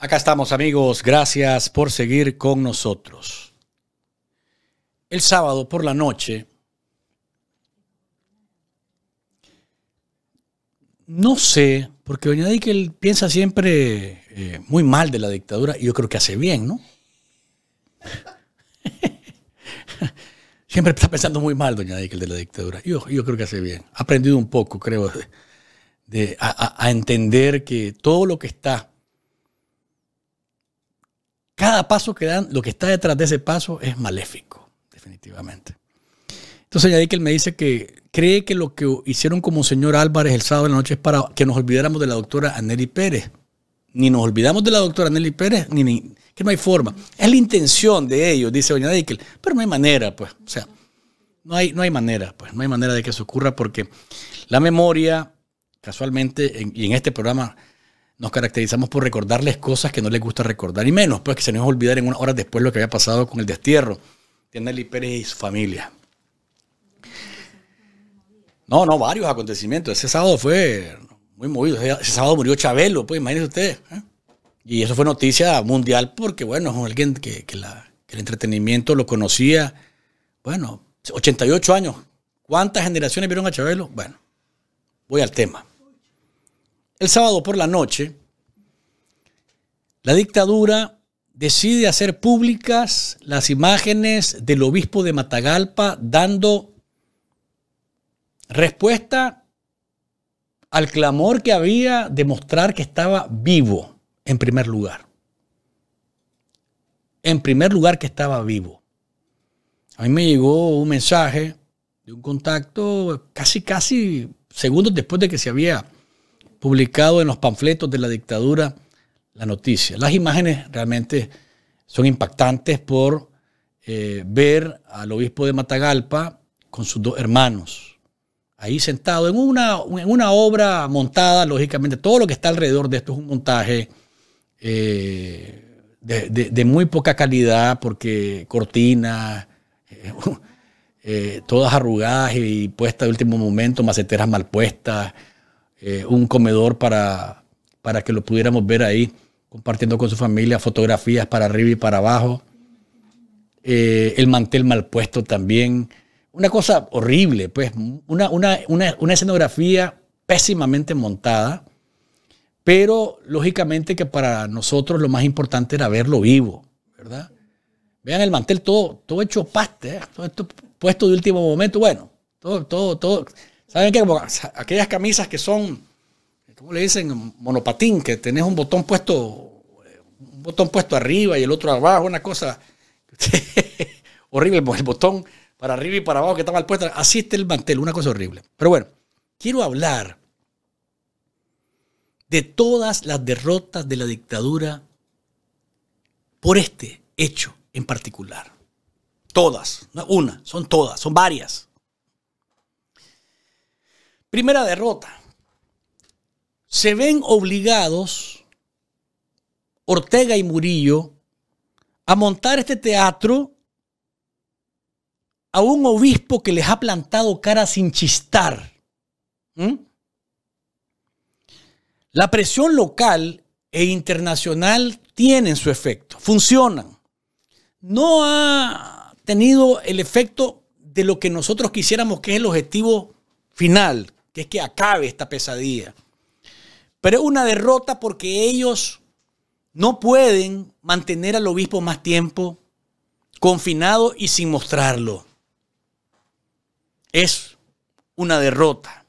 Acá estamos amigos, gracias por seguir con nosotros. El sábado por la noche, no sé, porque doña que piensa siempre eh, muy mal de la dictadura y yo creo que hace bien, ¿no? siempre está pensando muy mal doña Dickel de la dictadura. Yo, yo creo que hace bien. Ha aprendido un poco, creo, a entender que todo lo que está cada paso que dan, lo que está detrás de ese paso es maléfico, definitivamente. Entonces doña que me dice que cree que lo que hicieron como señor Álvarez el sábado en la noche es para que nos olvidáramos de la doctora Anneli Pérez. Ni nos olvidamos de la doctora Anneli Pérez, ni, ni que no hay forma. Es la intención de ellos, dice doña Dickel, pero no hay manera, pues. O sea, no hay, no hay manera, pues. No hay manera de que eso ocurra porque la memoria, casualmente, y en este programa nos caracterizamos por recordarles cosas que no les gusta recordar y menos, pues que se nos olvidar en unas horas después lo que había pasado con el destierro de Nelly Pérez y su familia. No, no, varios acontecimientos. Ese sábado fue muy movido. Ese sábado murió Chabelo, pues imagínense ustedes. ¿eh? Y eso fue noticia mundial porque, bueno, es alguien que, que el entretenimiento lo conocía. Bueno, 88 años. ¿Cuántas generaciones vieron a Chabelo? Bueno, voy al tema. El sábado por la noche, la dictadura decide hacer públicas las imágenes del obispo de Matagalpa dando respuesta al clamor que había de mostrar que estaba vivo, en primer lugar. En primer lugar que estaba vivo. A mí me llegó un mensaje de un contacto casi, casi segundos después de que se había publicado en los panfletos de la dictadura la noticia. Las imágenes realmente son impactantes por eh, ver al obispo de Matagalpa con sus dos hermanos, ahí sentado en una, una obra montada, lógicamente, todo lo que está alrededor de esto es un montaje eh, de, muy poca calidad, porque cortinas, eh, todas arrugadas y puestas de último momento, maceteras mal puestas, eh, un comedor para, que lo pudiéramos ver ahí, compartiendo con su familia, fotografías para arriba y para abajo. Eh, el mantel mal puesto también. Una cosa horrible, pues, una, escenografía pésimamente montada, pero lógicamente que para nosotros lo más importante era verlo vivo, ¿verdad? Vean el mantel todo, todo hecho paste, ¿eh? todo puesto de último momento, bueno, todo, todo, todo, ¿Saben qué? aquellas camisas que son, ¿cómo le dicen? Monopatín, que tenés un botón puesto, un botón puesto arriba y el otro abajo, una cosa horrible, el botón para arriba y para abajo que estaba al puesto. Así está el mantel, una cosa horrible. Pero bueno, quiero hablar de todas las derrotas de la dictadura por este hecho en particular. Todas, no una, son todas, son varias. Primera derrota. Se ven obligados Ortega y Murillo a montar este teatro a un obispo que les ha plantado cara sin chistar. ¿Mm? La presión local e internacional tienen su efecto, funcionan. No ha tenido el efecto de lo que nosotros quisiéramos, que es el objetivo final, es que acabe esta pesadilla. Pero es una derrota porque ellos no pueden mantener al obispo más tiempo confinado y sin mostrarlo. Es una derrota.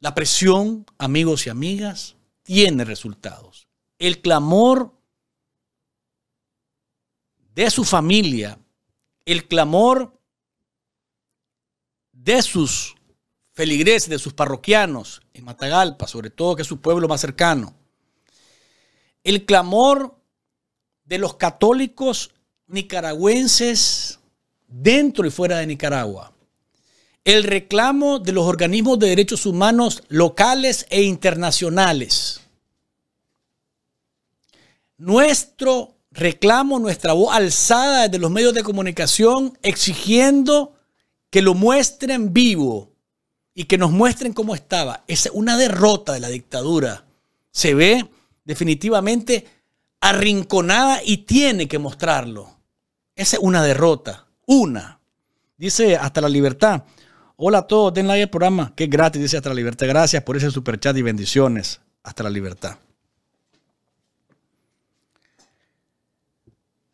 La presión, amigos y amigas, tiene resultados. El clamor de su familia, el clamor de sus feligreses, de sus parroquianos en Matagalpa, sobre todo que es su pueblo más cercano. El clamor de los católicos nicaragüenses dentro y fuera de Nicaragua. El reclamo de los organismos de derechos humanos locales e internacionales. Nuestro reclamo, nuestra voz alzada desde los medios de comunicación exigiendo que lo muestren vivo y que nos muestren cómo estaba. Es una derrota de la dictadura. Se ve definitivamente arrinconada y tiene que mostrarlo. Esa es una derrota. Una. Dice hasta la libertad. Hola a todos, den like al programa, que gratis, dice hasta la libertad. Gracias por ese super chat y bendiciones. Hasta la libertad.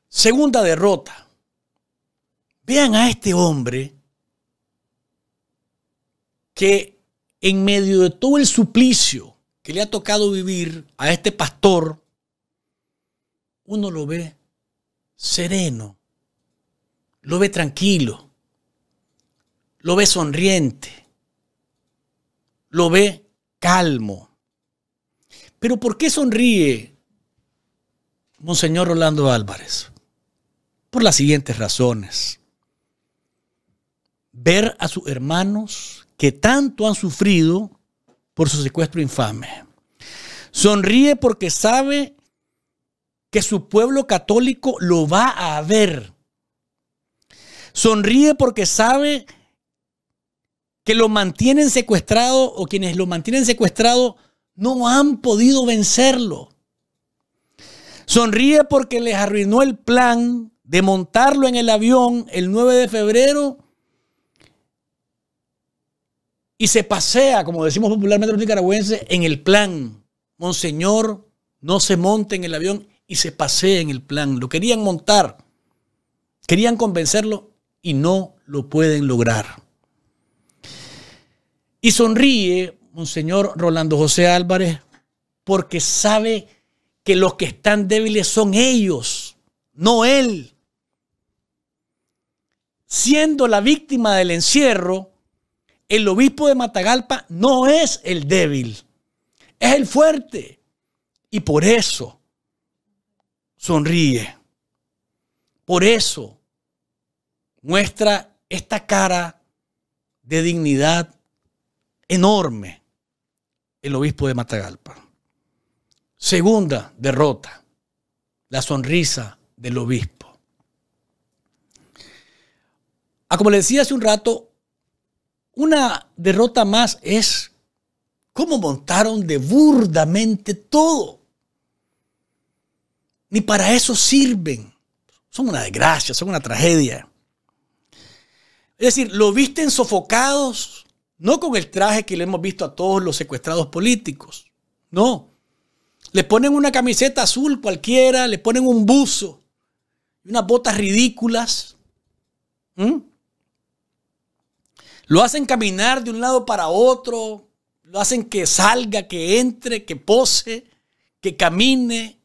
Segunda derrota. Vean a este hombre que en medio de todo el suplicio que le ha tocado vivir a este pastor, uno lo ve sereno, lo ve tranquilo, lo ve sonriente, lo ve calmo. Pero ¿por qué sonríe Monseñor Rolando Álvarez? Por las siguientes razones. Ver a sus hermanos que tanto han sufrido por su secuestro infame. Sonríe porque sabe que su pueblo católico lo va a ver. Sonríe porque sabe que lo mantienen secuestrado o quienes lo mantienen secuestrado no han podido vencerlo. Sonríe porque les arruinó el plan de montarlo en el avión el 9 de febrero y se pasea, como decimos popularmente los nicaragüenses, en el plan. Monseñor, no se monte en el avión y se pasea en el plan. Lo querían montar, querían convencerlo y no lo pueden lograr. Y sonríe Monseñor Rolando José Álvarez porque sabe que los que están débiles son ellos, no él. Siendo la víctima del encierro, el obispo de Matagalpa no es el débil, es el fuerte. Y por eso sonríe. Por eso muestra esta cara de dignidad enorme el obispo de Matagalpa. Segunda derrota, la sonrisa del obispo. Ah, como le decía hace un rato, una derrota más es cómo montaron de burdamente todo. Ni para eso sirven. Son una desgracia, son una tragedia. Es decir, lo visten sofocados, no con el traje que le hemos visto a todos los secuestrados políticos. No. Le ponen una camiseta azul cualquiera, le ponen un buzo, unas botas ridículas. Lo hacen caminar de un lado para otro, lo hacen que salga, que entre, que pose, que camine.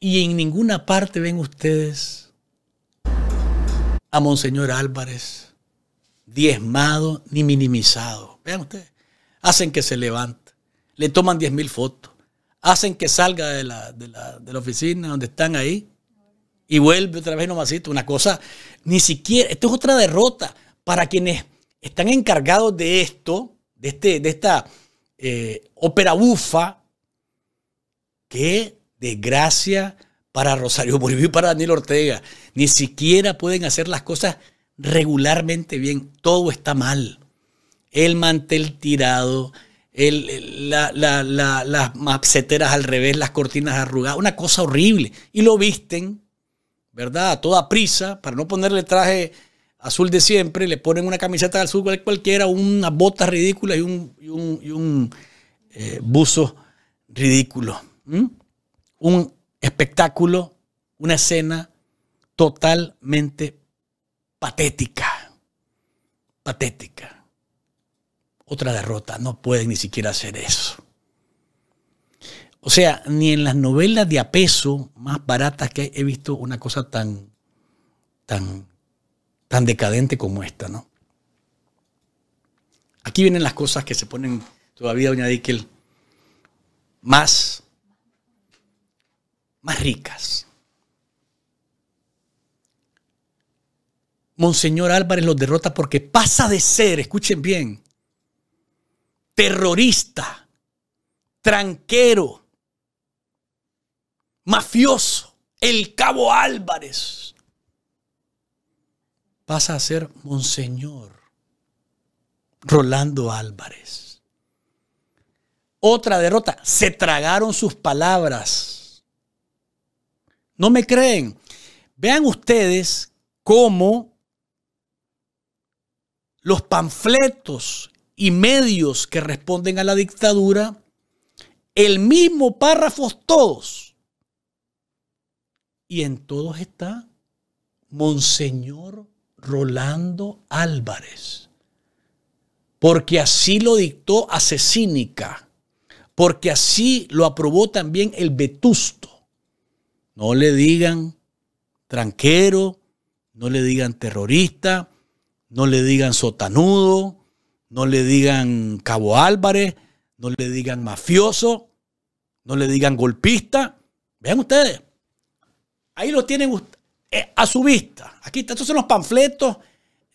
Y en ninguna parte ven ustedes a Monseñor Álvarez diezmado ni minimizado. Vean ustedes, hacen que se levante, le toman diez mil fotos, hacen que salga de la, de la oficina donde están ahí y vuelve otra vez Nomasito. Una cosa, ni siquiera, esto es otra derrota para quienes están encargados de esto, de, este, de esta eh, ópera bufa. Qué desgracia para Rosario Bolivio y para Daniel Ortega. Ni siquiera pueden hacer las cosas regularmente bien. Todo está mal. El mantel tirado, el, las maceteras al revés, las cortinas arrugadas, una cosa horrible. Y lo visten ¿verdad? A toda prisa, para no ponerle traje azul de siempre, le ponen una camiseta azul cualquiera, unas botas ridículas y un, eh, buzo ridículo. Un espectáculo, una escena totalmente patética. Patética. Otra derrota, no pueden ni siquiera hacer eso. O sea, ni en las novelas de apeso más baratas que he visto una cosa tan, tan, tan decadente como esta, ¿no? Aquí vienen las cosas que se ponen todavía, doña Dickel, más, más ricas. Monseñor Álvarez los derrota porque pasa de ser, escuchen bien, terrorista, tranquero, mafioso, el cabo Álvarez, pasa a ser Monseñor Rolando Álvarez. Otra derrota. Se tragaron sus palabras. No me creen. Vean ustedes cómo los panfletos y medios que responden a la dictadura, el mismo párrafo todos, y en todos está Monseñor Rolando Álvarez, porque así lo dictó Asesínica, porque así lo aprobó también el Vetusto. No le digan tranquero, no le digan terrorista, no le digan sotanudo, no le digan Cabo Álvarez, no le digan mafioso, no le digan golpista. Vean ustedes, Ahí lo tienen eh, a su vista. Aquí están, estos son los panfletos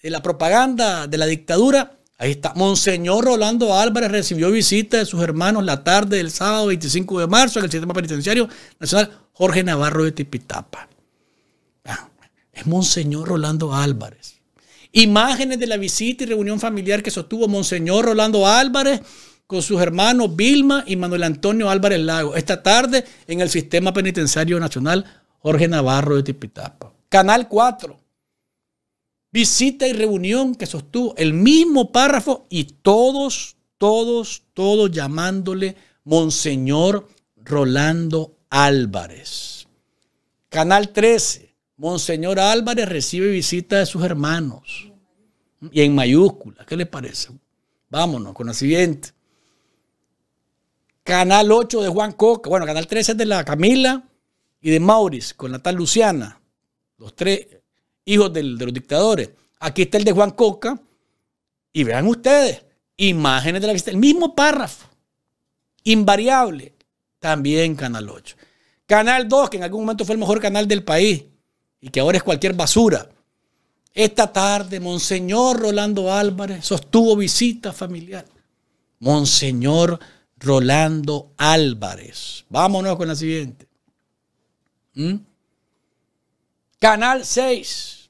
de la propaganda de la dictadura. Ahí está. Monseñor Rolando Álvarez recibió visita de sus hermanos la tarde del sábado 25 de marzo en el sistema penitenciario nacional Jorge Navarro de Tipitapa. Ah, es Monseñor Rolando Álvarez. Imágenes de la visita y reunión familiar que sostuvo Monseñor Rolando Álvarez con sus hermanos Vilma y Manuel Antonio Álvarez Lago esta tarde en el Sistema Penitenciario Nacional Jorge Navarro de Tipitapa. Canal 4. Visita y reunión que sostuvo el mismo párrafo y todos, todos, todos llamándole Monseñor Rolando Álvarez. Canal 13. Monseñor Álvarez recibe visita de sus hermanos. Y en mayúscula, ¿qué le parece? Vámonos con la siguiente. Canal 8 de Juan Coca. Bueno, Canal 13 es de la Camila y de Maurice con la tal Luciana, los tres hijos de los dictadores. Aquí está el de Juan Coca. Y vean ustedes, imágenes de la vista. el mismo párrafo, invariable, también Canal 8. Canal 2, que en algún momento fue el mejor canal del país y que ahora es cualquier basura. Esta tarde, Monseñor Rolando Álvarez sostuvo visita familiar. Monseñor Rolando Álvarez. Vámonos con la siguiente. ¿Mm? Canal 6,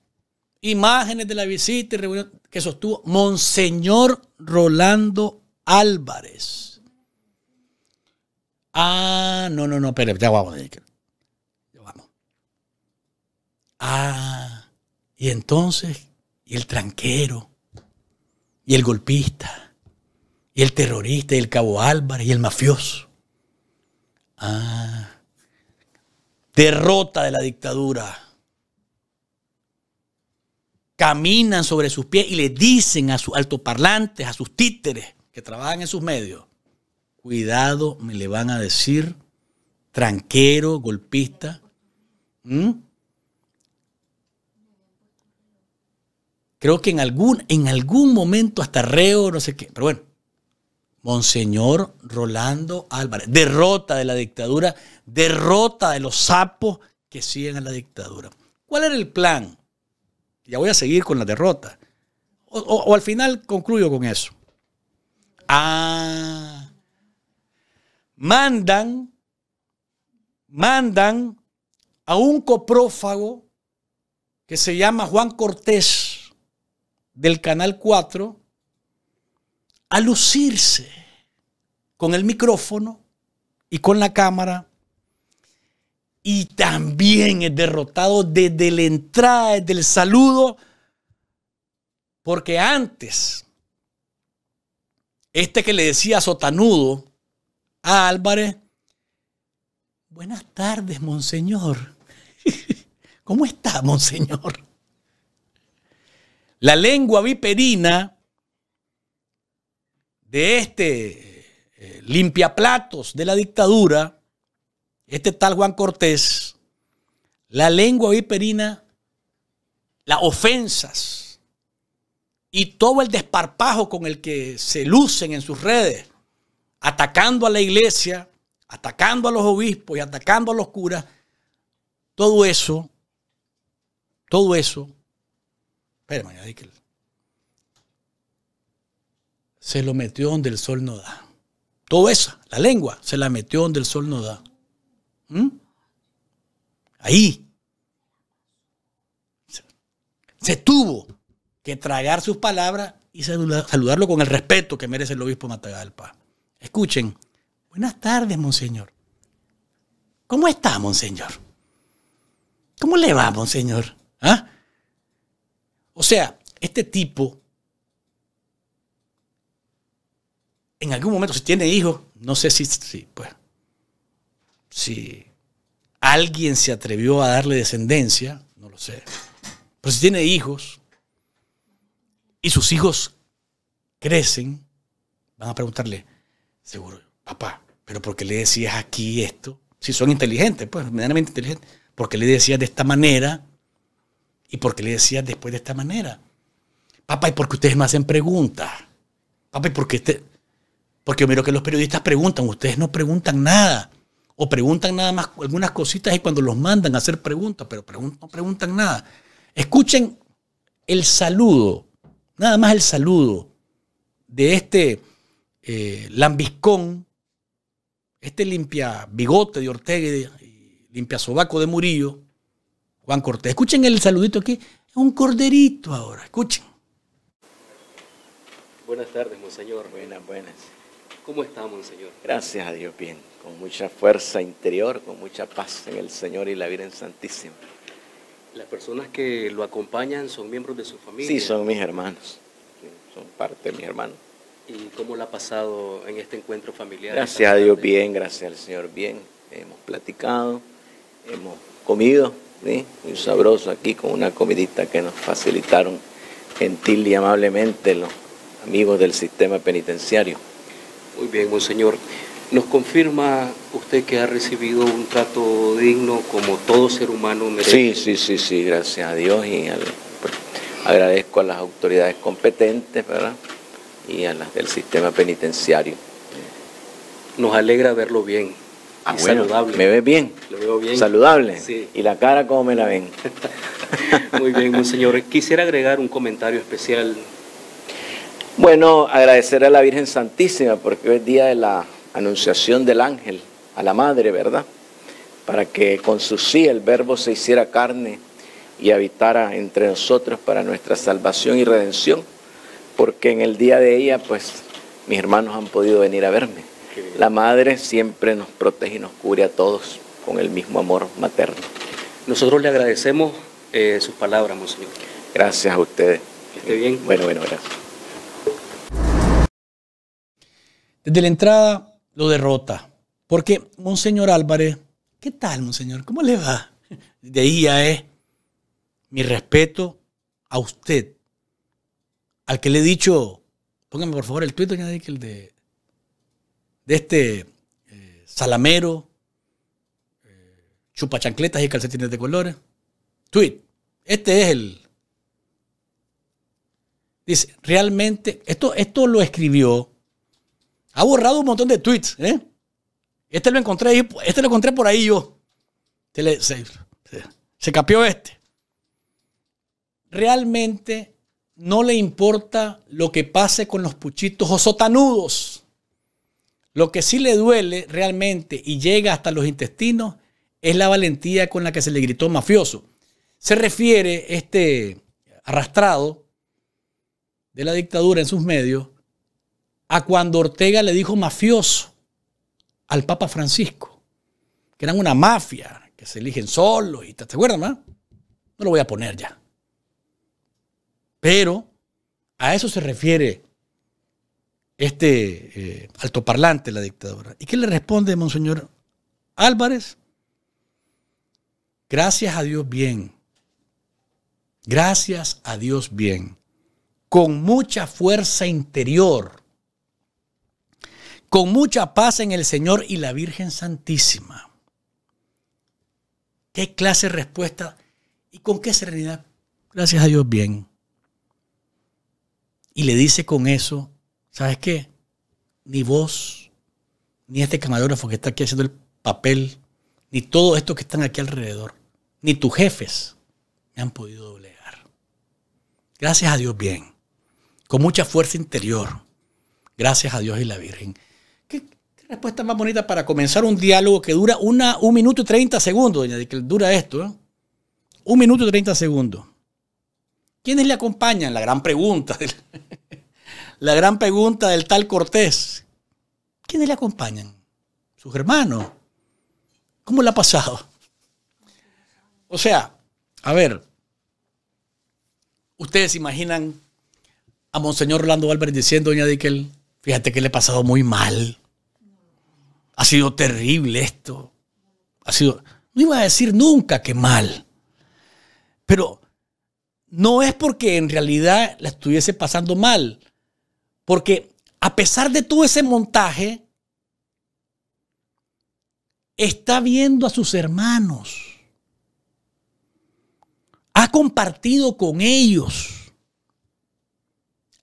imágenes de la visita y reunión que sostuvo Monseñor Rolando Álvarez. Ah, no, no, no, pero ya vamos. Ya vamos. Ah, y entonces, y el tranquero, y el golpista, y el terrorista, y el cabo Álvarez, y el mafioso. Ah derrota de la dictadura. Caminan sobre sus pies y le dicen a sus altoparlantes, a sus títeres que trabajan en sus medios, cuidado, me le van a decir tranquero, golpista. Creo que en algún, en algún momento hasta reo, no sé qué, pero bueno. Monseñor Rolando Álvarez. Derrota de la dictadura, derrota de los sapos que siguen a la dictadura. ¿Cuál era el plan? Ya voy a seguir con la derrota. O, al final concluyo con eso. Ah, mandan, mandan a un coprófago que se llama Juan Cortés del Canal 4 a lucirse con el micrófono y con la cámara. Y también es derrotado desde la entrada, desde el saludo, porque antes, este que le decía sotanudo a Álvarez, buenas tardes, monseñor. ¿Cómo está, monseñor? La lengua viperina de este eh, limpiaplatos de la dictadura, este tal Juan Cortés, la lengua viperina, las ofensas y todo el desparpajo con el que se lucen en sus redes, atacando a la iglesia, atacando a los obispos y atacando a los curas, todo eso, todo eso, espérame, se lo metió donde el sol no da. Todo eso, la lengua, se la metió donde el sol no da. ¿Mm? Ahí. Se tuvo que tragar sus palabras y saludarlo con el respeto que merece el obispo Matagalpa. Escuchen. Buenas tardes, monseñor. ¿Cómo está, monseñor? ¿Cómo le va, monseñor? ¿Ah? O sea, este tipo en algún momento, si tiene hijos, no sé si, si, pues, si alguien se atrevió a darle descendencia, no lo sé. Pero si tiene hijos y sus hijos crecen, van a preguntarle, seguro, papá, pero ¿por qué le decías aquí esto? Si son inteligentes, pues, medianamente inteligentes. ¿Por qué le decías de esta manera? ¿Y por qué le decías después de esta manera? Papá, ¿y por qué ustedes me hacen preguntas? Papá, ¿y por qué este? Porque yo miro que los periodistas preguntan, ustedes no preguntan nada. O preguntan nada más algunas cositas y cuando los mandan a hacer preguntas, pero no preguntan nada. Escuchen el saludo, nada más el saludo de este eh, lambiscón, este limpia bigote de Ortega limpia sobaco de Murillo, Juan Cortés. Escuchen el saludito aquí, es un corderito ahora, escuchen. Buenas tardes, monseñor. Buenas, buenas. ¿Cómo está, Monseñor? Gracias a Dios, bien, con mucha fuerza interior, con mucha paz en el Señor y la Virgen Santísima. ¿Las personas que lo acompañan son miembros de su familia? Sí, son mis hermanos, son parte de mis hermanos. ¿Y cómo la ha pasado en este encuentro familiar? Gracias a Dios, bien, gracias al Señor, bien. Hemos platicado, hemos comido, muy sabroso aquí con una comidita que nos facilitaron gentil y amablemente los amigos del sistema penitenciario. Muy bien, monseñor. ¿Nos confirma usted que ha recibido un trato digno como todo ser humano merece? Sí, sí, sí, sí, gracias a Dios y agradezco a las autoridades competentes ¿verdad? y a las del sistema penitenciario. Nos alegra verlo bien. y ah, saludable. ¿Me ve bien? Saludable. ¿Y la cara cómo me la ven? Muy bien, monseñor. Quisiera agregar un comentario especial bueno, agradecer a la Virgen Santísima porque hoy es día de la anunciación del ángel a la Madre, ¿verdad? Para que con su sí el Verbo se hiciera carne y habitara entre nosotros para nuestra salvación y redención, porque en el día de ella, pues, mis hermanos han podido venir a verme. La Madre siempre nos protege y nos cubre a todos con el mismo amor materno. Nosotros le agradecemos eh, sus palabras, Monseñor. Gracias a ustedes. Que esté bien. Bueno, bueno, gracias. Desde la entrada lo derrota. Porque Monseñor Álvarez, ¿qué tal, Monseñor? ¿Cómo le va? De ahí ya es mi respeto a usted, al que le he dicho, póngame por favor el tweet, que el de, de este eh, salamero, eh, chupa chancletas y calcetines de colores. Tweet, este es el... Dice, realmente, esto, esto lo escribió ha borrado un montón de tweets. ¿eh? Este lo encontré este lo encontré por ahí yo. Este se, se capió este. Realmente no le importa lo que pase con los puchitos o sotanudos. Lo que sí le duele realmente y llega hasta los intestinos es la valentía con la que se le gritó mafioso. Se refiere este arrastrado de la dictadura en sus medios a cuando Ortega le dijo mafioso al Papa Francisco, que eran una mafia, que se eligen solos y te, ¿te acuerdas, no? No lo voy a poner ya. Pero a eso se refiere este eh, altoparlante, la dictadura. ¿Y qué le responde Monseñor Álvarez? Gracias a Dios bien. Gracias a Dios bien. Con mucha fuerza interior con mucha paz en el Señor y la Virgen Santísima. ¿Qué clase de respuesta y con qué serenidad? Gracias a Dios, bien. Y le dice con eso, ¿sabes qué? Ni vos, ni este camarógrafo que está aquí haciendo el papel, ni todos estos que están aquí alrededor, ni tus jefes me han podido doblegar. Gracias a Dios, bien. Con mucha fuerza interior. Gracias a Dios y la Virgen respuesta más bonita para comenzar un diálogo que dura una, un minuto y 30 segundos, doña, que dura esto. ¿eh? Un minuto y 30 segundos. ¿Quiénes le acompañan? La gran pregunta. Del, la gran pregunta del tal Cortés. ¿Quiénes le acompañan? Sus hermanos. ¿Cómo le ha pasado? O sea, a ver, ustedes imaginan a Monseñor Orlando Álvarez diciendo, doña Dickel, fíjate que le ha pasado muy mal ha sido terrible esto. Ha sido, no iba a decir nunca que mal, pero no es porque en realidad la estuviese pasando mal, porque a pesar de todo ese montaje, está viendo a sus hermanos, ha compartido con ellos,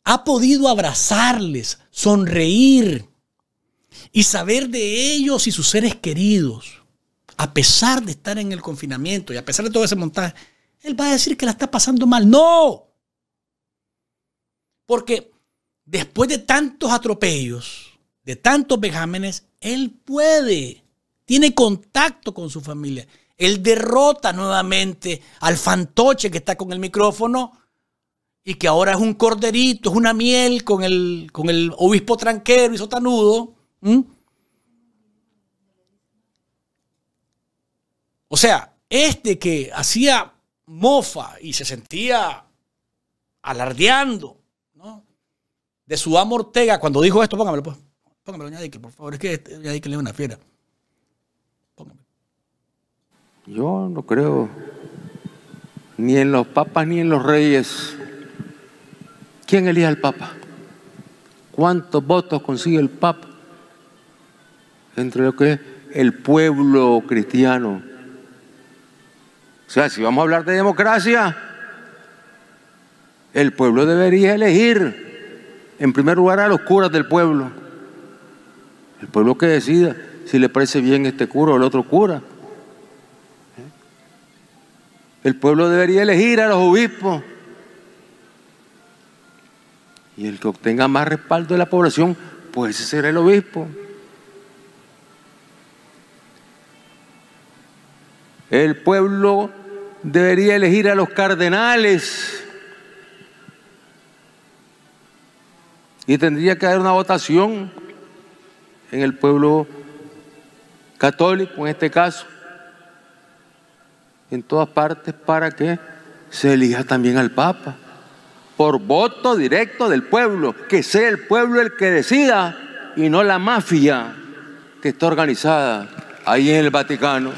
ha podido abrazarles, sonreír y saber de ellos y sus seres queridos, a pesar de estar en el confinamiento y a pesar de todo ese montaje, él va a decir que la está pasando mal. No. Porque después de tantos atropellos, de tantos vejámenes, él puede, tiene contacto con su familia. Él derrota nuevamente al fantoche que está con el micrófono y que ahora es un corderito, es una miel con el, con el obispo tranquero y sotanudo ¿Mm? O sea, este que hacía mofa y se sentía alardeando de su amortega cuando dijo esto, póngamelo, pues. Póngamelo, por favor. Es que este, doña le una fiera. Yo no creo ni en los papas ni en los reyes. ¿Quién elige al papa? ¿Cuántos votos consigue el papa? entre lo que es el pueblo cristiano. O sea, si vamos a hablar de democracia, el pueblo debería elegir en primer lugar a los curas del pueblo. El pueblo que decida si le parece bien este cura o el otro cura. ¿Eh? El pueblo debería elegir a los obispos. Y el que obtenga más respaldo de la población, pues ese será el obispo. El pueblo debería elegir a los cardenales. Y tendría que haber una votación en el pueblo católico, en este caso, en todas partes, para que se elija también al Papa, por voto directo del pueblo, que sea el pueblo el que decida y no la mafia que está organizada ahí en el Vaticano.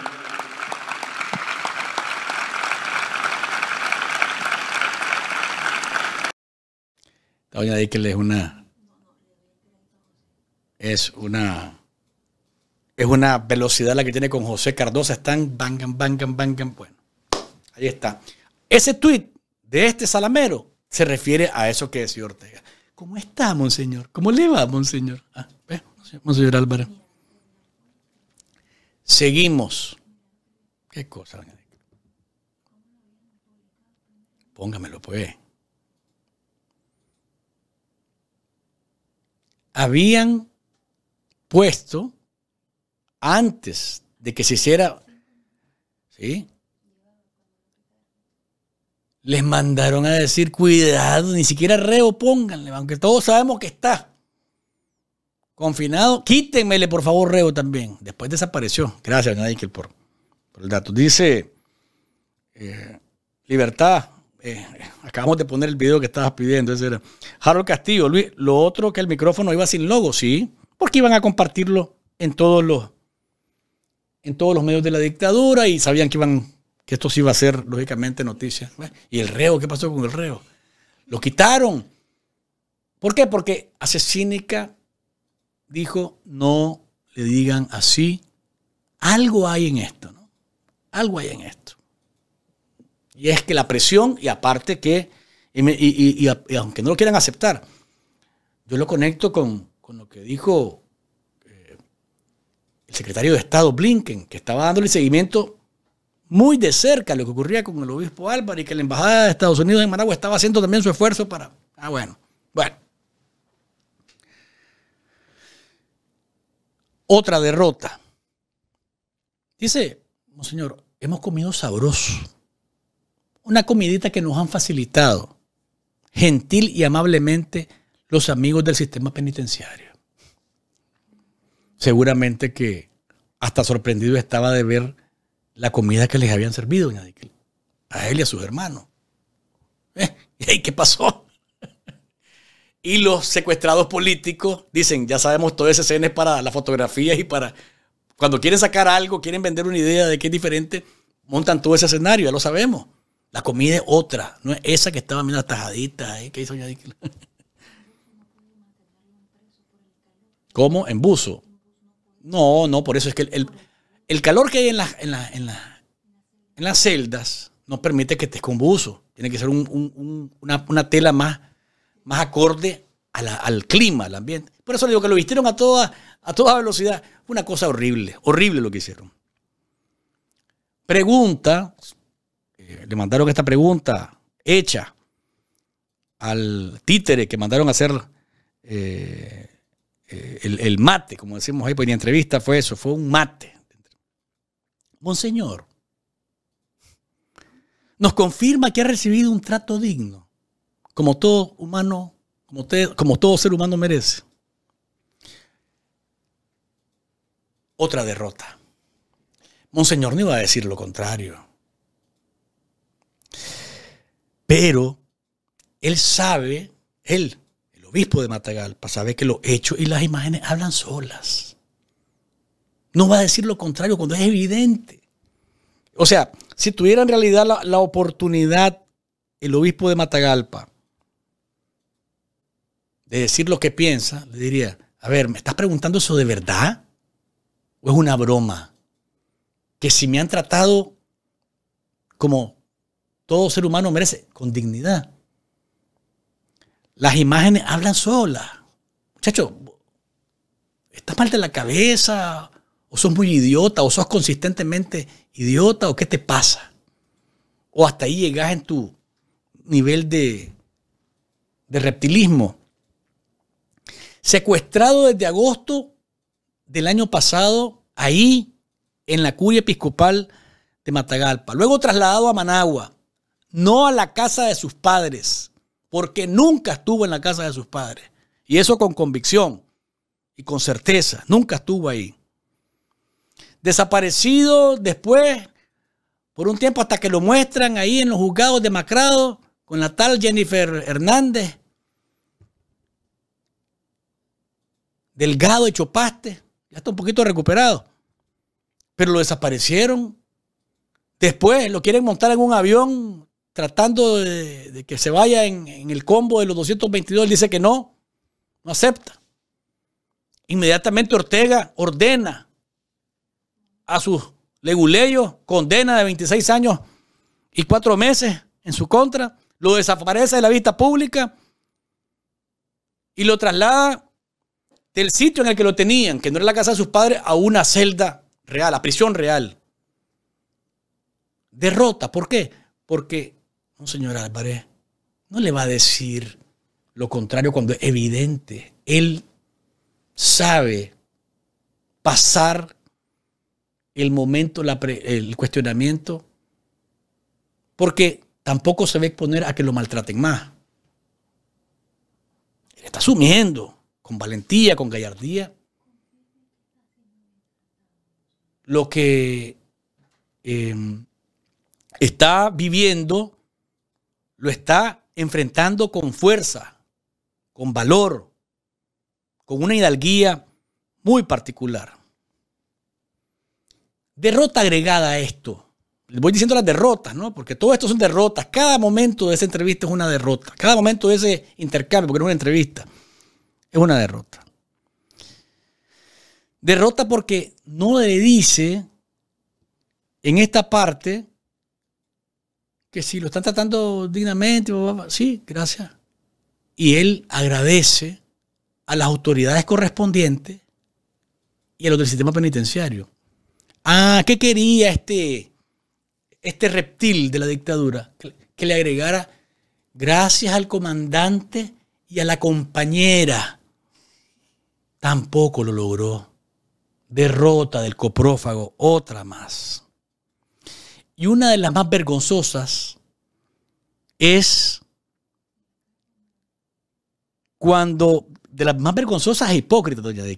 Doña Dickel es una. Es una. Es una velocidad la que tiene con José Cardosa. Están bangan, bangan, bangan. Bueno, ahí está. Ese tuit de este salamero se refiere a eso que decía Ortega. ¿Cómo está, monseñor? ¿Cómo le va, monseñor? Ah, ve, monseñor Álvarez. Seguimos. Qué cosa, doña Póngamelo, pues. habían puesto antes de que se hiciera, ¿sí? Les mandaron a decir, cuidado, ni siquiera reo pónganle, aunque todos sabemos que está confinado, quítenmele por favor reo también. Después desapareció. Gracias, nadie por, por el dato. Dice, eh, libertad, eh, acabamos de poner el video que estabas pidiendo, ese era. Harold Castillo, Luis, lo otro que el micrófono iba sin logo, sí, porque iban a compartirlo en todos los en todos los medios de la dictadura y sabían que iban que esto sí iba a ser lógicamente noticia. ¿Y el reo? ¿Qué pasó con el reo? Lo quitaron. ¿Por qué? Porque Asesínica dijo, no le digan así. Algo hay en esto, ¿no? Algo hay en esto. Y es que la presión, y aparte que, y, aunque no lo quieran aceptar, yo lo conecto con, lo que dijo eh, el secretario de Estado Blinken, que estaba dándole seguimiento muy de cerca a lo que ocurría con el obispo Álvaro y que la Embajada de Estados Unidos en Managua estaba haciendo también su esfuerzo para... Ah, bueno. Bueno. Otra derrota. Dice, Monseñor, hemos comido sabroso una comidita que nos han facilitado gentil y amablemente los amigos del sistema penitenciario. Seguramente que hasta sorprendido estaba de ver la comida que les habían servido a él y a sus hermanos. ¿Eh? ¿Y qué pasó? y los secuestrados políticos dicen, ya sabemos, todo ese escena para las fotografías y para... Cuando quieren sacar algo, quieren vender una idea de que es diferente, montan todo ese escenario, ya lo sabemos. La comida es otra, no es esa que estaba mirando las tajaditas. Eh, ¿Qué hizo ¿Cómo? En buzo. No, no, por eso es que el, calor que hay en, en, las celdas no permite que estés con buzo. Tiene que ser una, tela más, más acorde al clima, al ambiente. Por eso le digo que lo vistieron a toda, a toda velocidad. Una cosa horrible, horrible lo que hicieron. Pregunta, le mandaron esta pregunta hecha al títere que mandaron a hacer eh, eh, el, mate, como decimos ahí, por pues, la entrevista fue eso, fue un mate. Monseñor, nos confirma que ha recibido un trato digno, como todo humano, como, como todo ser humano merece. Otra derrota. Monseñor no iba a decir lo contrario. Pero él sabe, él, el obispo de Matagalpa, sabe que los hechos y las imágenes hablan solas. No va a decir lo contrario cuando es evidente. O sea, si tuviera en realidad la, la oportunidad el obispo de Matagalpa de decir lo que piensa, le diría, a ver, ¿me estás preguntando eso de verdad? ¿O es una broma? Que si me han tratado como todo ser humano merece, con dignidad. Las imágenes hablan solas. Muchachos, ¿estás mal de la cabeza? ¿O sos muy idiota? ¿O sos consistentemente idiota? ¿O qué te pasa? ¿O hasta ahí llegas en tu nivel de, de reptilismo? Secuestrado desde agosto del año pasado, ahí en la curia episcopal de Matagalpa. Luego trasladado a Managua no a la casa de sus padres, porque nunca estuvo en la casa de sus padres. Y eso con convicción y con certeza, nunca estuvo ahí. Desaparecido después, por un tiempo hasta que lo muestran ahí en los juzgados de Macrado. con la tal Jennifer Hernández, delgado, hecho paste, ya está un poquito recuperado, pero lo desaparecieron. Después lo quieren montar en un avión tratando de, que se vaya en, en, el combo de los 222. Él dice que no, no acepta. Inmediatamente Ortega ordena a sus leguleyos, condena de 26 años y 4 meses en su contra, lo desaparece de la vista pública y lo traslada del sitio en el que lo tenían, que no era la casa de sus padres, a una celda real, a prisión real. Derrota, ¿por qué? Porque no, señor Álvarez, no le va a decir lo contrario cuando es evidente. Él sabe pasar el momento, el cuestionamiento, porque tampoco se va a exponer a que lo maltraten más. Él está asumiendo con valentía, con gallardía, lo que em, está viviendo lo está enfrentando con fuerza, con valor, con una hidalguía muy particular. Derrota agregada a esto. Les voy diciendo las derrotas, ¿no? Porque todo esto son derrotas. Cada momento de esa entrevista es una derrota. Cada momento de ese intercambio, porque no es una entrevista, es una derrota. Derrota porque no le dice en esta parte que si lo están tratando dignamente, sí, gracias. Y él agradece a las autoridades correspondientes y a los del sistema penitenciario. Ah, ¿qué quería este, este reptil de la dictadura? que le agregara gracias al comandante y a la compañera. Tampoco lo logró. Derrota del coprófago, otra más. Y una de las más vergonzosas es cuando, de las más vergonzosas e hipócritas, doña de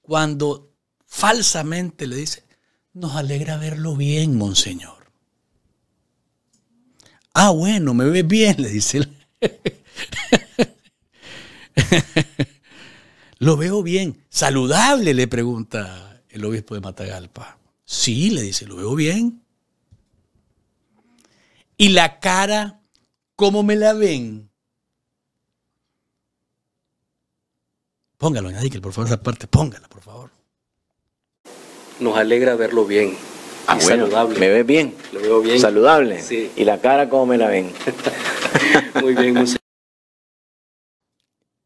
cuando falsamente le dice, nos alegra verlo bien, monseñor. Ah, bueno, me ve bien, le dice. Lo veo bien. Saludable, le pregunta el obispo de Matagalpa. Sí, le dice, lo veo bien. Y la cara, ¿cómo me la ven? Póngalo, que por favor, esa parte, póngala, por favor. Nos alegra verlo bien. Ah, saludable. ¿Me ve bien? Lo veo bien. Saludable. Sí. ¿Y la cara cómo me la ven? muy bien, muy...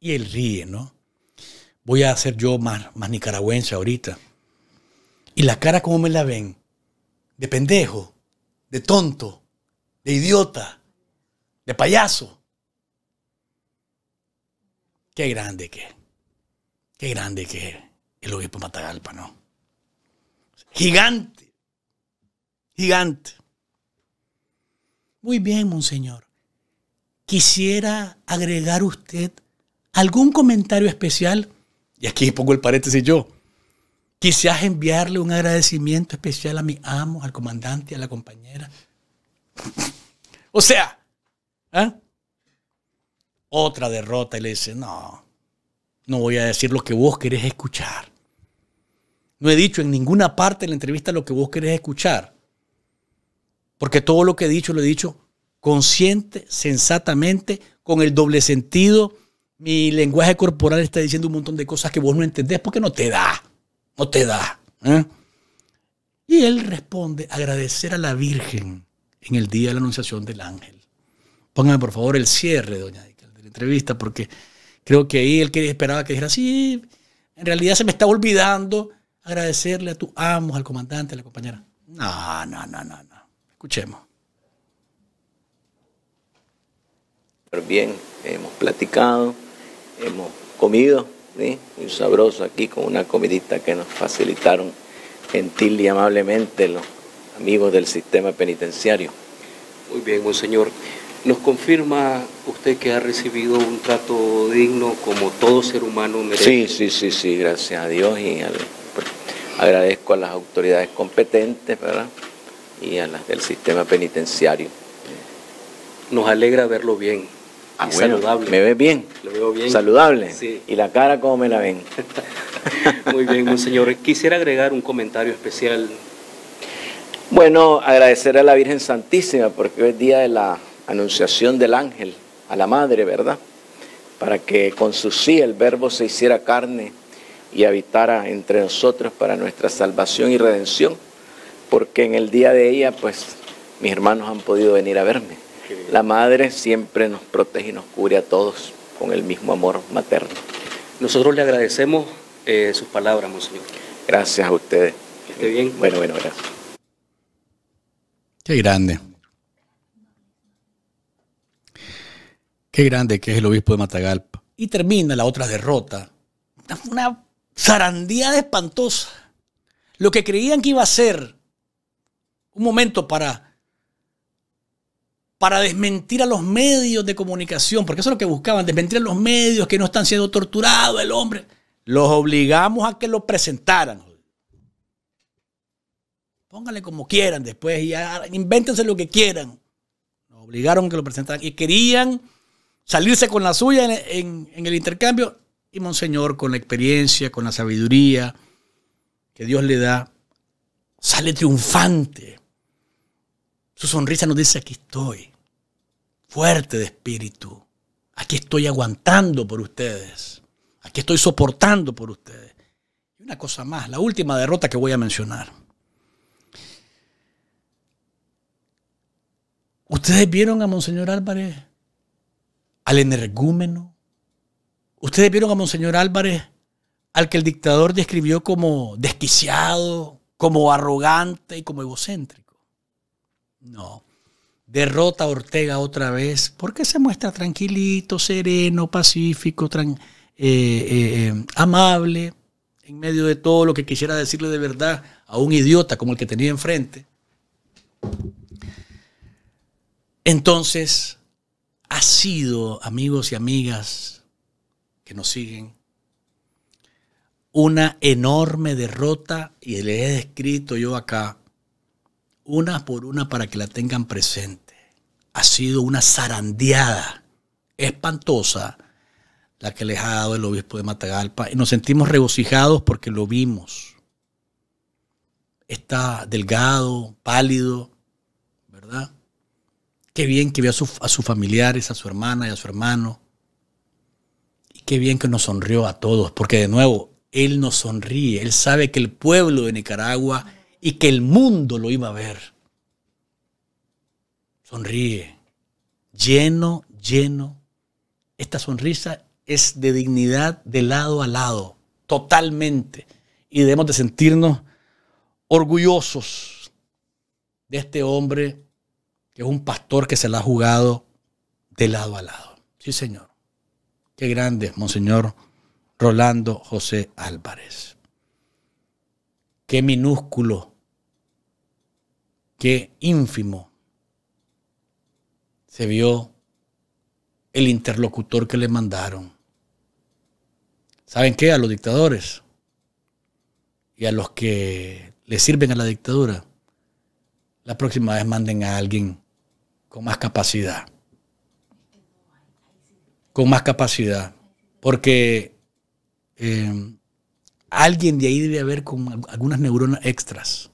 Y él ríe, ¿no? Voy a ser yo más, más nicaragüense ahorita. Y la cara como me la ven, de pendejo, de tonto, de idiota, de payaso. Qué grande que, qué grande que el obispo Matagalpa, ¿no? Gigante, gigante. Muy bien, monseñor. Quisiera agregar usted algún comentario especial. Y aquí pongo el paréntesis yo Quizás enviarle un agradecimiento especial a mi amo, al comandante, a la compañera. o sea, ¿ah? otra derrota y le dice, no, no voy a decir lo que vos querés escuchar. No he dicho en ninguna parte de la entrevista lo que vos querés escuchar. Porque todo lo que he dicho lo he dicho consciente, sensatamente, con el doble sentido. Mi lenguaje corporal está diciendo un montón de cosas que vos no entendés porque no te da no te da. ¿eh? Y él responde, agradecer a la Virgen en el día de la anunciación del ángel. Póngame por favor el cierre, doña de la entrevista, porque creo que ahí él esperaba que dijera, sí, en realidad se me está olvidando agradecerle a tus amos, al comandante, a la compañera. No, no, no, no, no. Escuchemos. Pero bien, hemos platicado, hemos comido muy sabroso aquí con una comidita que nos facilitaron gentil y amablemente los amigos del sistema penitenciario. Muy bien, buen señor. ¿Nos confirma usted que ha recibido un trato digno como todo ser humano merece? Sí, sí, sí, sí, gracias a Dios y pues, agradezco a las autoridades competentes y a las del sistema penitenciario. Nos alegra verlo bien. Ah, saludable. ¿Me ve bien? Saludable. ¿Y la cara como me la ven? Muy bien, monseñor. Quisiera agregar un comentario especial. Bueno, agradecer a la Virgen Santísima porque hoy es día de la anunciación del ángel a la madre, ¿verdad? Para que con su sí el verbo se hiciera carne y habitara entre nosotros para nuestra salvación y redención, porque en el día de ella, pues, mis hermanos han podido venir a verme. La madre siempre nos protege y nos cubre a todos con el mismo amor materno. Nosotros le agradecemos eh, sus palabras, monseñor. Gracias a ustedes. Que esté bien. Bueno, bueno, gracias. Qué grande. Qué grande que es el obispo de Matagalpa. Y termina la otra derrota. Una de espantosa. Lo que creían que iba a ser un momento para para desmentir a los medios de comunicación, porque eso es lo que buscaban, desmentir a los medios que no están siendo torturados, el hombre. Los obligamos a que lo presentaran. Pónganle como quieran después y invéntense lo que quieran. Nos obligaron a que lo presentaran y querían salirse con la suya en, en el intercambio. Y Monseñor, con la experiencia, con la sabiduría que Dios le da, sale triunfante su sonrisa nos dice, aquí estoy, fuerte de espíritu, aquí estoy aguantando por ustedes, aquí estoy soportando por ustedes. Y una cosa más, la última derrota que voy a mencionar. ¿Ustedes vieron a Monseñor Álvarez? ¿Al energúmeno? ¿Ustedes vieron a Monseñor Álvarez, al que el dictador describió como desquiciado, como arrogante y como egocéntrico? No. Derrota a Ortega otra vez porque se muestra tranquilito, sereno, pacífico, eh, eh, eh, amable, en medio de todo lo que quisiera decirle de verdad a un idiota como el que tenía enfrente. Entonces, ha sido, amigos y amigas que nos siguen, una enorme derrota, y le he descrito yo acá, una por una para que la tengan presente. Ha sido una zarandeada espantosa la que les ha dado el obispo de Matagalpa. Y nos sentimos regocijados porque lo vimos. Está delgado, pálido, ¿verdad? Qué bien que vio a, a sus familiares, a su hermana y a su hermano. Y qué bien que nos sonrió a todos, porque de nuevo, él nos sonríe, él sabe que el pueblo de Nicaragua y que el mundo lo iba a ver. Sonríe, lleno, lleno. Esta sonrisa es de dignidad de lado a lado, totalmente. Y debemos de sentirnos orgullosos de este hombre que es un pastor que se la ha jugado de lado a lado. Sí, señor. Qué grande, Monseñor Rolando José Álvarez qué minúsculo, qué ínfimo se vio el interlocutor que le mandaron. ¿Saben qué? A los dictadores y a los que le sirven a la dictadura, la próxima vez manden a alguien con más capacidad. Con más capacidad. Porque eh, alguien de ahí debe haber con algunas neuronas extras.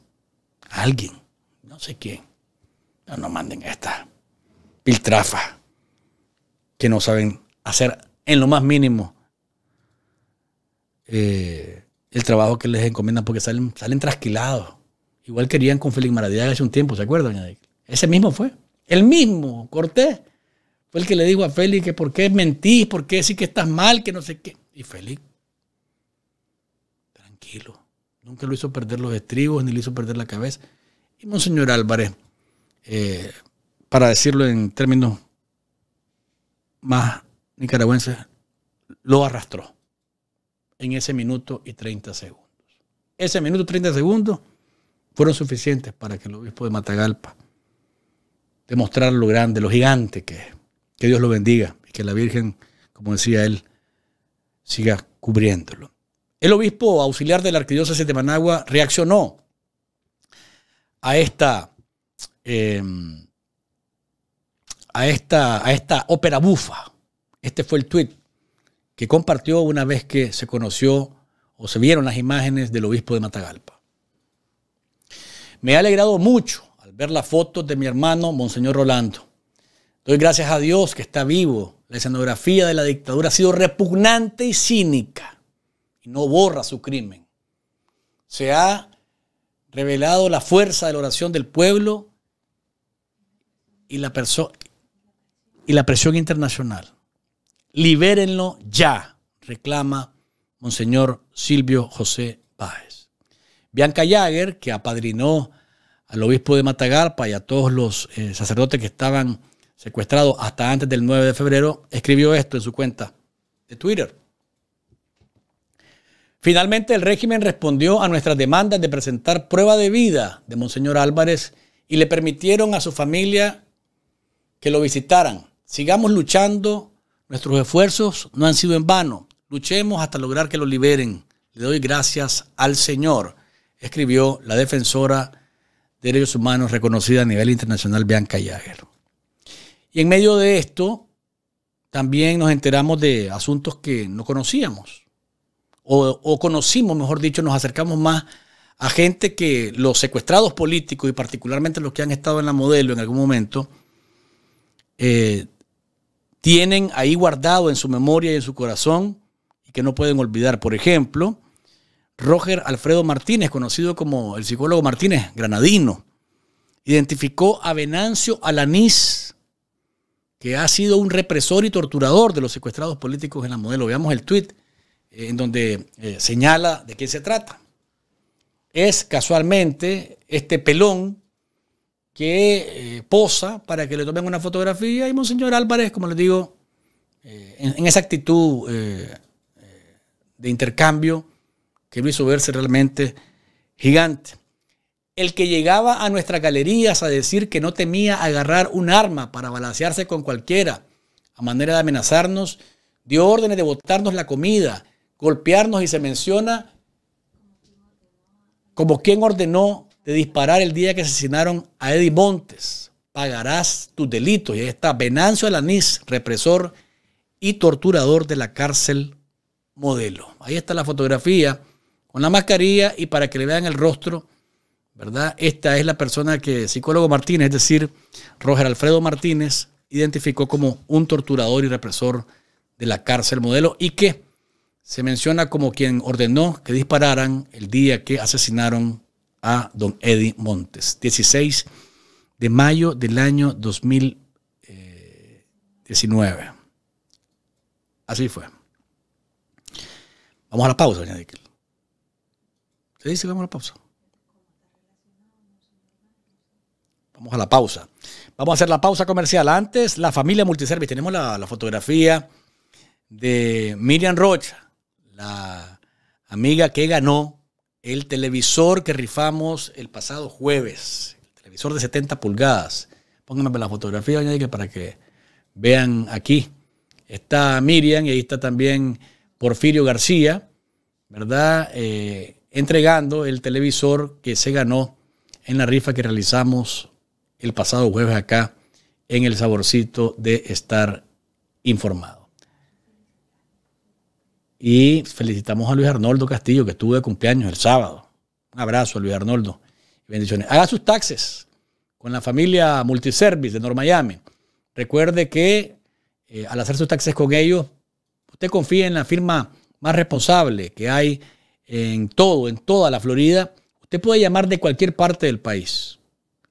Alguien, no sé quién. No, manden esta piltrafa que no saben hacer en lo más mínimo eh, el trabajo que les encomiendan porque salen, salen trasquilados. Igual querían con Félix Maradiaga hace un tiempo, ¿se acuerdan? Ese mismo fue. El mismo, Cortés. Fue el que le dijo a Félix que por qué mentís, por qué sí que estás mal, que no sé qué. Y Félix Nunca lo hizo perder los estribos ni le hizo perder la cabeza. Y Monseñor Álvarez, eh, para decirlo en términos más nicaragüenses, lo arrastró en ese minuto y 30 segundos. Ese minuto y 30 segundos fueron suficientes para que el obispo de Matagalpa demostrara lo grande, lo gigante que es. Que Dios lo bendiga y que la Virgen, como decía él, siga cubriéndolo. El obispo auxiliar de la arquidiócesis de Managua reaccionó a esta, em, a esta, a esta ópera bufa. Este fue el tuit que compartió una vez que se conoció o se vieron las imágenes del obispo de Matagalpa. Me ha alegrado mucho al ver las fotos de mi hermano, Monseñor Rolando. Doy gracias a Dios que está vivo. La escenografía de la dictadura ha sido repugnante y cínica no borra su crimen. Se ha revelado la fuerza de la oración del pueblo y la, presión internacional. Libérenlo ya, reclama Monseñor Silvio José Páez. Bianca Jagger, que apadrinó al obispo de Matagarpa y a todos los eh, sacerdotes que estaban secuestrados hasta antes del 9 de febrero, escribió esto en su cuenta de Twitter. Finalmente, el régimen respondió a nuestras demandas de presentar prueba de vida de Monseñor Álvarez y le permitieron a su familia que lo visitaran. Sigamos luchando, nuestros esfuerzos no han sido en vano. Luchemos hasta lograr que lo liberen. Le doy gracias al Señor, escribió la defensora de derechos humanos reconocida a nivel internacional, Bianca Jagger. Y en medio de esto, también nos enteramos de asuntos que no conocíamos o, conocimos, mejor dicho, nos acercamos más a gente que los secuestrados políticos y particularmente los que han estado en la modelo en algún momento, eh, tienen ahí guardado en su memoria y en su corazón y que no pueden olvidar. Por ejemplo, Roger Alfredo Martínez, conocido como el psicólogo Martínez Granadino, identificó a Venancio Alaniz que ha sido un represor y torturador de los secuestrados políticos en la modelo. Veamos el tuit eh, en donde eh, señala de qué se trata. Es casualmente este pelón que eh, posa para que le tomen una fotografía y Monseñor Álvarez, como les digo, en, en, esa actitud de intercambio que lo hizo verse realmente gigante. El que llegaba a nuestras galerías a decir que no temía agarrar un arma para balancearse con cualquiera, a manera de amenazarnos, dio órdenes de botarnos la comida golpearnos y se menciona como quien ordenó de disparar el día que asesinaron a Eddie Montes. Pagarás tus delitos. Y ahí está Venancio Alaniz, represor y torturador de la cárcel modelo. Ahí está la fotografía con la mascarilla y para que le vean el rostro, ¿verdad? Esta es la persona que psicólogo Martínez, es decir, Roger Alfredo Martínez, identificó como un torturador y represor de la cárcel modelo y que se menciona como quien ordenó que dispararan el día que asesinaron a don Eddie Montes, 16 de mayo del año 2019. Eh, Así fue. Vamos a la pausa, doña Dickel. ¿Se dice vamos a la pausa? Vamos a la pausa. Vamos a hacer la pausa comercial. Antes, la familia Multiservice. Tenemos la, la fotografía de Miriam Rocha la amiga que ganó el televisor que rifamos el pasado jueves, el televisor de 70 pulgadas. Pónganme la fotografía, doña para que vean aquí. Está Miriam y ahí está también Porfirio García, ¿verdad? Eh, entregando el televisor que se ganó en la rifa que realizamos el pasado jueves acá en el saborcito de estar informado. Y felicitamos a Luis Arnoldo Castillo, que estuvo de cumpleaños el sábado. Un abrazo a Luis Arnoldo. Bendiciones. Haga sus taxes con la familia Multiservice de North Miami. Recuerde que eh, al hacer sus taxes con ellos, usted confía en la firma más responsable que hay en todo, en toda la Florida. Usted puede llamar de cualquier parte del país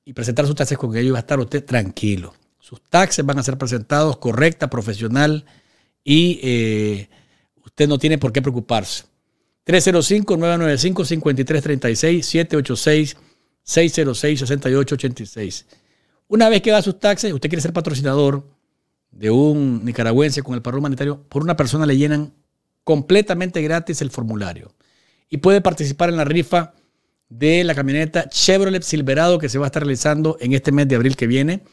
y presentar sus taxes con ellos y va a estar usted tranquilo. Sus taxes van a ser presentados correcta, profesional y eh, usted no tiene por qué preocuparse. 305-995-5336, 786-606-6886. Una vez que da sus taxes, usted quiere ser patrocinador de un nicaragüense con el paro humanitario, por una persona le llenan completamente gratis el formulario. Y puede participar en la rifa de la camioneta Chevrolet Silverado que se va a estar realizando en este mes de abril que viene.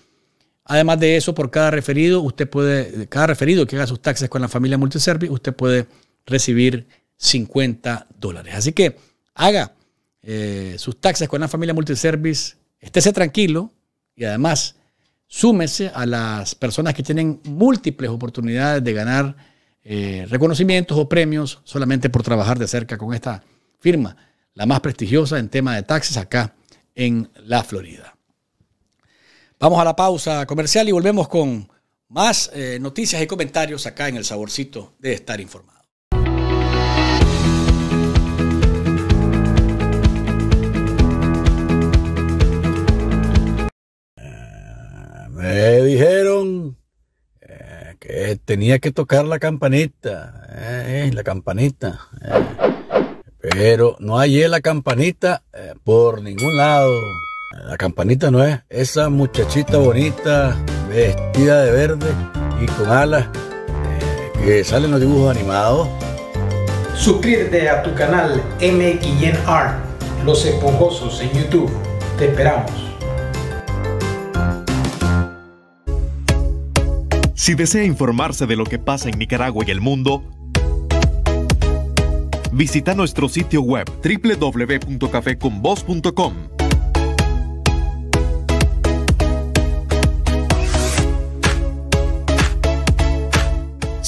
Además de eso, por cada referido, usted puede, cada referido que haga sus taxes con la familia Multiservice, usted puede recibir 50 dólares. Así que haga eh, sus taxes con la familia Multiservice, estése tranquilo y además súmese a las personas que tienen múltiples oportunidades de ganar eh, reconocimientos o premios solamente por trabajar de cerca con esta firma, la más prestigiosa en tema de taxes acá en la Florida. Vamos a la pausa comercial y volvemos con más eh, noticias y comentarios acá en el saborcito de estar informado. Eh, me dijeron eh, que tenía que tocar la campanita, eh, la campanita. pero no hallé la campanita por ningún lado. La campanita no es esa muchachita bonita, vestida de verde y con alas, eh, que salen los dibujos animados. Suscríbete a tu canal Art, Los Esponjosos en YouTube. Te esperamos. Si desea informarse de lo que pasa en Nicaragua y el mundo, visita nuestro sitio web www.cafeconvoz.com.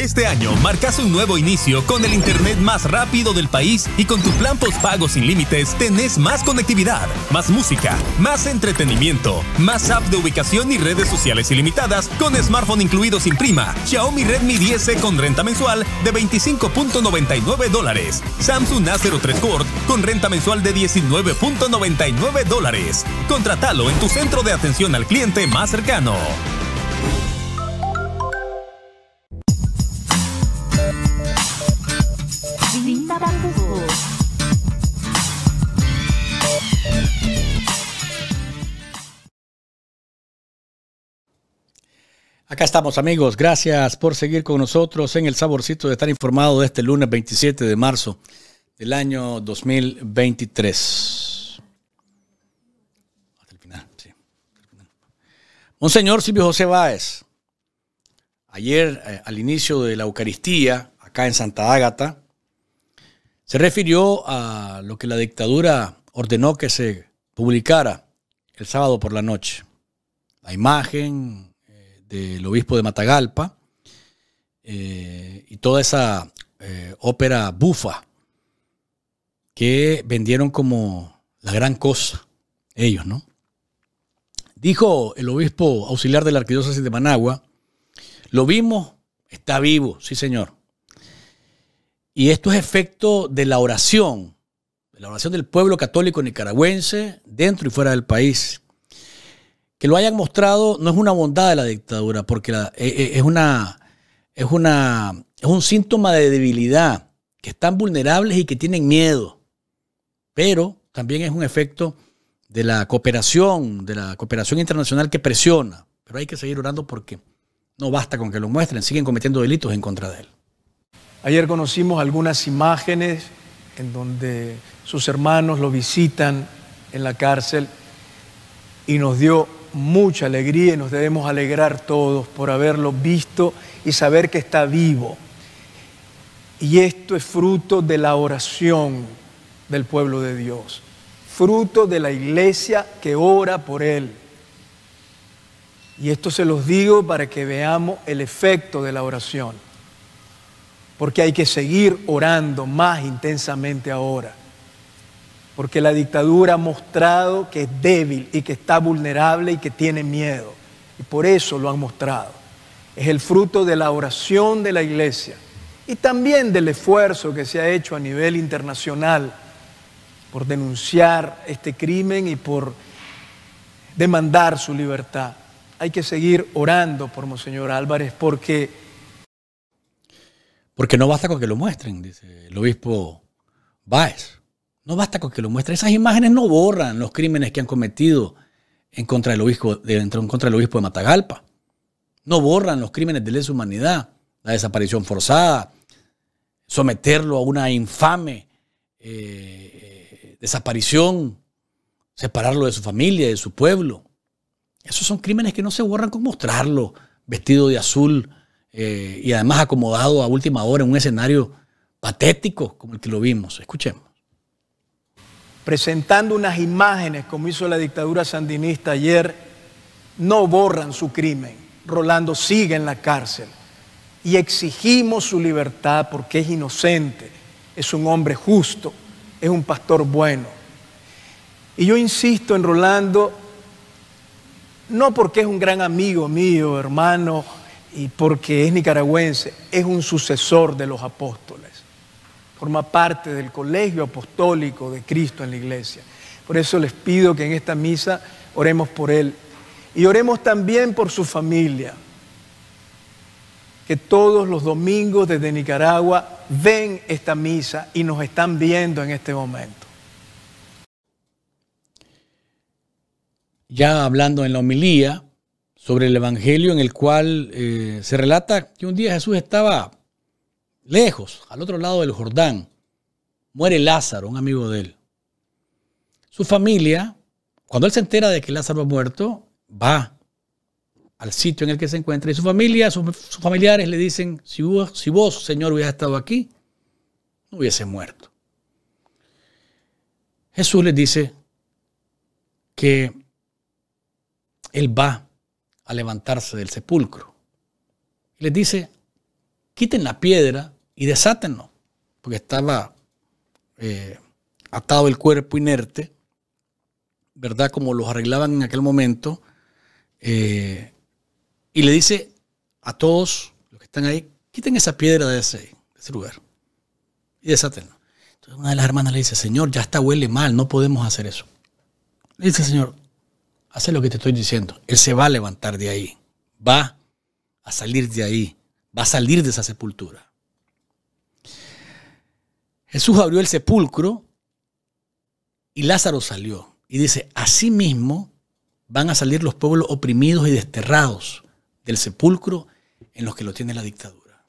Este año marcas un nuevo inicio con el internet más rápido del país y con tu plan postpago sin límites tenés más conectividad, más música, más entretenimiento, más app de ubicación y redes sociales ilimitadas con smartphone incluido sin prima, Xiaomi Redmi 10 con renta mensual de 25.99 dólares, Samsung A03 Core con renta mensual de 19.99 dólares. Contratalo en tu centro de atención al cliente más cercano. Acá estamos amigos, gracias por seguir con nosotros en el saborcito de estar informado de este lunes 27 de marzo del año 2023. Hasta el final, sí. Monseñor Silvio José Báez, ayer eh, al inicio de la Eucaristía, acá en Santa Ágata, se refirió a lo que la dictadura ordenó que se publicara el sábado por la noche. La imagen, del obispo de Matagalpa eh, y toda esa eh, ópera bufa que vendieron como la gran cosa, ellos, ¿no? Dijo el obispo auxiliar de la arquidiócesis de Managua, lo vimos, está vivo, sí señor. Y esto es efecto de la oración, de la oración del pueblo católico nicaragüense dentro y fuera del país que lo hayan mostrado no es una bondad de la dictadura, porque e, e, es, una, es, una, es un síntoma de debilidad, que están vulnerables y que tienen miedo. Pero también es un efecto de la cooperación, de la cooperación internacional que presiona. Pero hay que seguir orando porque no basta con que lo muestren, siguen cometiendo delitos en contra de él. Ayer conocimos algunas imágenes en donde sus hermanos lo visitan en la cárcel y nos dio mucha alegría y nos debemos alegrar todos por haberlo visto y saber que está vivo. Y esto es fruto de la oración del pueblo de Dios, fruto de la iglesia que ora por Él. Y esto se los digo para que veamos el efecto de la oración, porque hay que seguir orando más intensamente ahora porque la dictadura ha mostrado que es débil y que está vulnerable y que tiene miedo. Y por eso lo han mostrado. Es el fruto de la oración de la iglesia y también del esfuerzo que se ha hecho a nivel internacional por denunciar este crimen y por demandar su libertad. Hay que seguir orando por Monseñor Álvarez porque... Porque no basta con que lo muestren, dice el obispo Báez. No basta con que lo muestre. Esas imágenes no borran los crímenes que han cometido en contra del obispo de, contra obispo de Matagalpa. No borran los crímenes de lesa humanidad, la desaparición forzada, someterlo a una infame eh, desaparición, separarlo de su familia, de su pueblo. Esos son crímenes que no se borran con mostrarlo vestido de azul eh, y además acomodado a última hora en un escenario patético como el que lo vimos. Escuchemos presentando unas imágenes, como hizo la dictadura sandinista ayer, no borran su crimen. Rolando sigue en la cárcel y exigimos su libertad porque es inocente, es un hombre justo, es un pastor bueno. Y yo insisto en Rolando, no porque es un gran amigo mío, hermano, y porque es nicaragüense, es un sucesor de los apóstoles forma parte del colegio apostólico de Cristo en la iglesia. Por eso les pido que en esta misa oremos por él y oremos también por su familia, que todos los domingos desde Nicaragua ven esta misa y nos están viendo en este momento. Ya hablando en la homilía sobre el Evangelio en el cual eh, se relata que un día Jesús estaba lejos, al otro lado del Jordán, muere Lázaro, un amigo de él. Su familia, cuando él se entera de que Lázaro ha muerto, va al sitio en el que se encuentra y su familia, sus, familiares le dicen, si vos, si vos, Señor, hubieras estado aquí, no hubiese muerto. Jesús les dice que él va a levantarse del sepulcro. Les dice, quiten la piedra y desátenlo, porque estaba eh, atado el cuerpo inerte, ¿verdad? Como los arreglaban en aquel momento, eh, y le dice a todos los que están ahí, quiten esa piedra de ese, ese lugar y desátenlo. Entonces una de las hermanas le dice, Señor, ya está huele mal, no podemos hacer eso. Le dice, Señor, haz lo que te estoy diciendo. Él se va a levantar de ahí, va a salir de ahí, va a salir de esa sepultura. Jesús abrió el sepulcro y Lázaro salió. Y dice, mismo van a salir los pueblos oprimidos y desterrados del sepulcro en los que lo tiene la dictadura.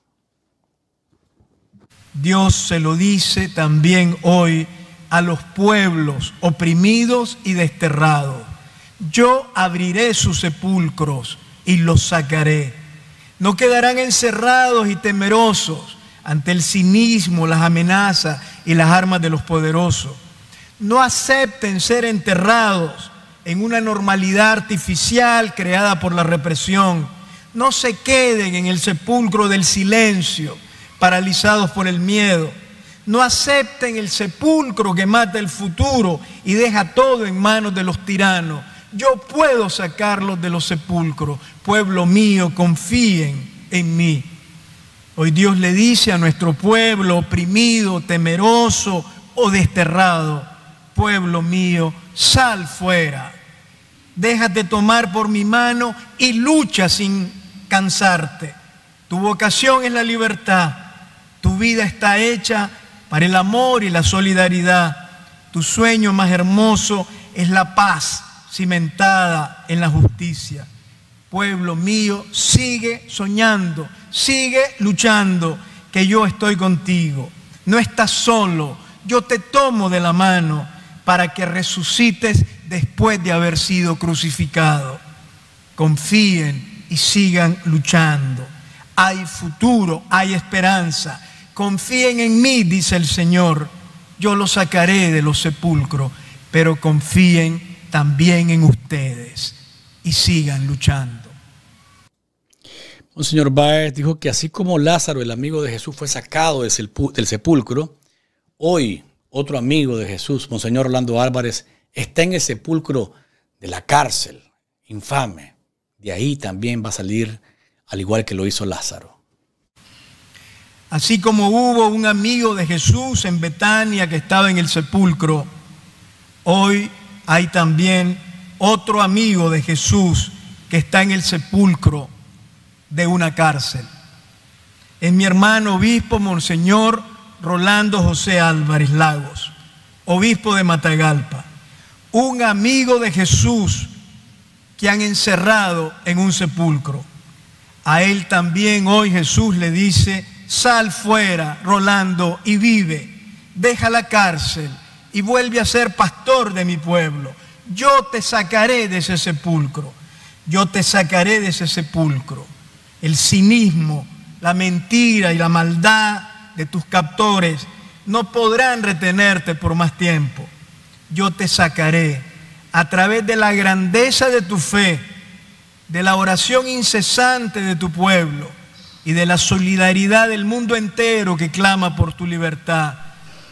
Dios se lo dice también hoy a los pueblos oprimidos y desterrados. Yo abriré sus sepulcros y los sacaré. No quedarán encerrados y temerosos ante el cinismo, las amenazas y las armas de los poderosos. No acepten ser enterrados en una normalidad artificial creada por la represión. No se queden en el sepulcro del silencio, paralizados por el miedo. No acepten el sepulcro que mata el futuro y deja todo en manos de los tiranos. Yo puedo sacarlos de los sepulcros. Pueblo mío, confíen en mí. Hoy Dios le dice a nuestro pueblo oprimido, temeroso o desterrado, pueblo mío, sal fuera, déjate tomar por mi mano y lucha sin cansarte. Tu vocación es la libertad, tu vida está hecha para el amor y la solidaridad. Tu sueño más hermoso es la paz cimentada en la justicia. Pueblo mío, sigue soñando sigue luchando, que yo estoy contigo. No estás solo, yo te tomo de la mano para que resucites después de haber sido crucificado. Confíen y sigan luchando. Hay futuro, hay esperanza. Confíen en mí, dice el Señor. Yo los sacaré de los sepulcros, pero confíen también en ustedes y sigan luchando señor Baez dijo que así como Lázaro, el amigo de Jesús, fue sacado del sepulcro, hoy otro amigo de Jesús, Monseñor Orlando Álvarez, está en el sepulcro de la cárcel, infame. De ahí también va a salir, al igual que lo hizo Lázaro. Así como hubo un amigo de Jesús en Betania que estaba en el sepulcro, hoy hay también otro amigo de Jesús que está en el sepulcro de una cárcel. Es mi hermano obispo Monseñor Rolando José Álvarez Lagos, obispo de Matagalpa, un amigo de Jesús que han encerrado en un sepulcro. A él también hoy Jesús le dice, sal fuera, Rolando, y vive, deja la cárcel y vuelve a ser pastor de mi pueblo. Yo te sacaré de ese sepulcro, yo te sacaré de ese sepulcro el cinismo, la mentira y la maldad de tus captores no podrán retenerte por más tiempo. Yo te sacaré a través de la grandeza de tu fe, de la oración incesante de tu pueblo y de la solidaridad del mundo entero que clama por tu libertad.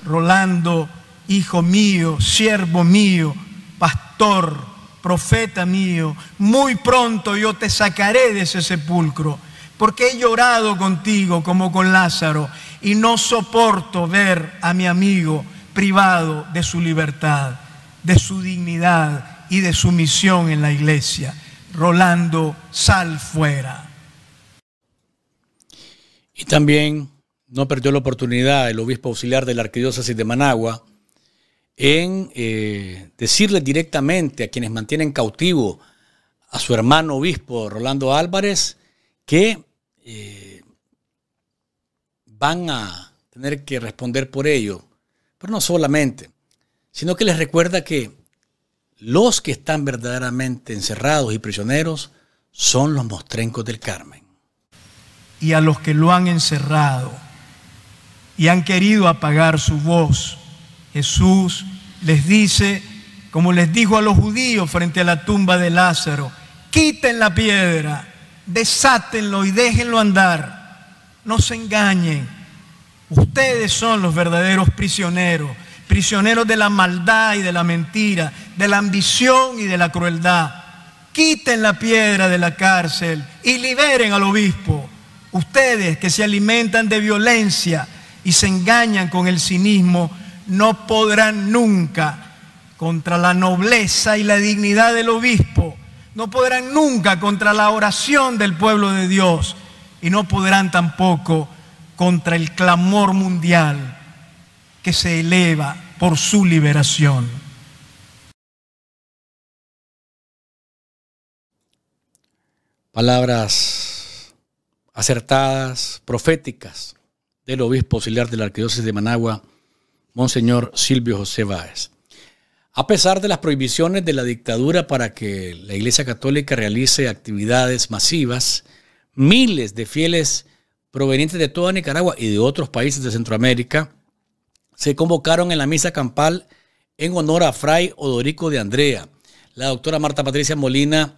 Rolando, hijo mío, siervo mío, pastor profeta mío, muy pronto yo te sacaré de ese sepulcro, porque he llorado contigo como con Lázaro, y no soporto ver a mi amigo privado de su libertad, de su dignidad y de su misión en la iglesia. Rolando, sal fuera. Y también no perdió la oportunidad el obispo auxiliar de la arquidiócesis de Managua, en eh, decirle directamente a quienes mantienen cautivo a su hermano obispo Rolando Álvarez que eh, van a tener que responder por ello, pero no solamente, sino que les recuerda que los que están verdaderamente encerrados y prisioneros son los mostrencos del Carmen. Y a los que lo han encerrado y han querido apagar su voz, Jesús les dice, como les dijo a los judíos frente a la tumba de Lázaro, quiten la piedra, desátenlo y déjenlo andar. No se engañen. Ustedes son los verdaderos prisioneros, prisioneros de la maldad y de la mentira, de la ambición y de la crueldad. Quiten la piedra de la cárcel y liberen al obispo. Ustedes que se alimentan de violencia y se engañan con el cinismo no podrán nunca contra la nobleza y la dignidad del obispo, no podrán nunca contra la oración del pueblo de Dios y no podrán tampoco contra el clamor mundial que se eleva por su liberación. Palabras acertadas, proféticas del obispo auxiliar de la arquidiócesis de Managua, Monseñor Silvio José Báez. A pesar de las prohibiciones de la dictadura para que la Iglesia Católica realice actividades masivas, miles de fieles provenientes de toda Nicaragua y de otros países de Centroamérica se convocaron en la misa campal en honor a Fray Odorico de Andrea. La doctora Marta Patricia Molina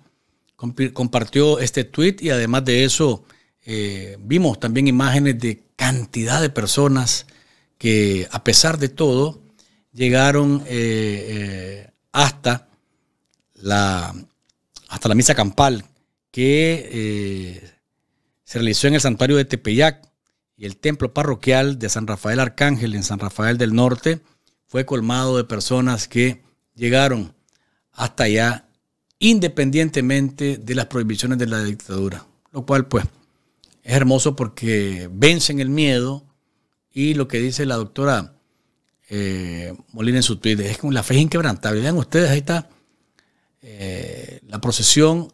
compartió este tweet y además de eso eh, vimos también imágenes de cantidad de personas que a pesar de todo llegaron eh, eh, hasta, la, hasta la misa campal que eh, se realizó en el santuario de Tepeyac y el templo parroquial de San Rafael Arcángel en San Rafael del Norte fue colmado de personas que llegaron hasta allá independientemente de las prohibiciones de la dictadura, lo cual pues es hermoso porque vencen el miedo, y lo que dice la doctora eh, Molina en su Twitter es que la fe es inquebrantable. Vean ustedes, ahí está eh, la procesión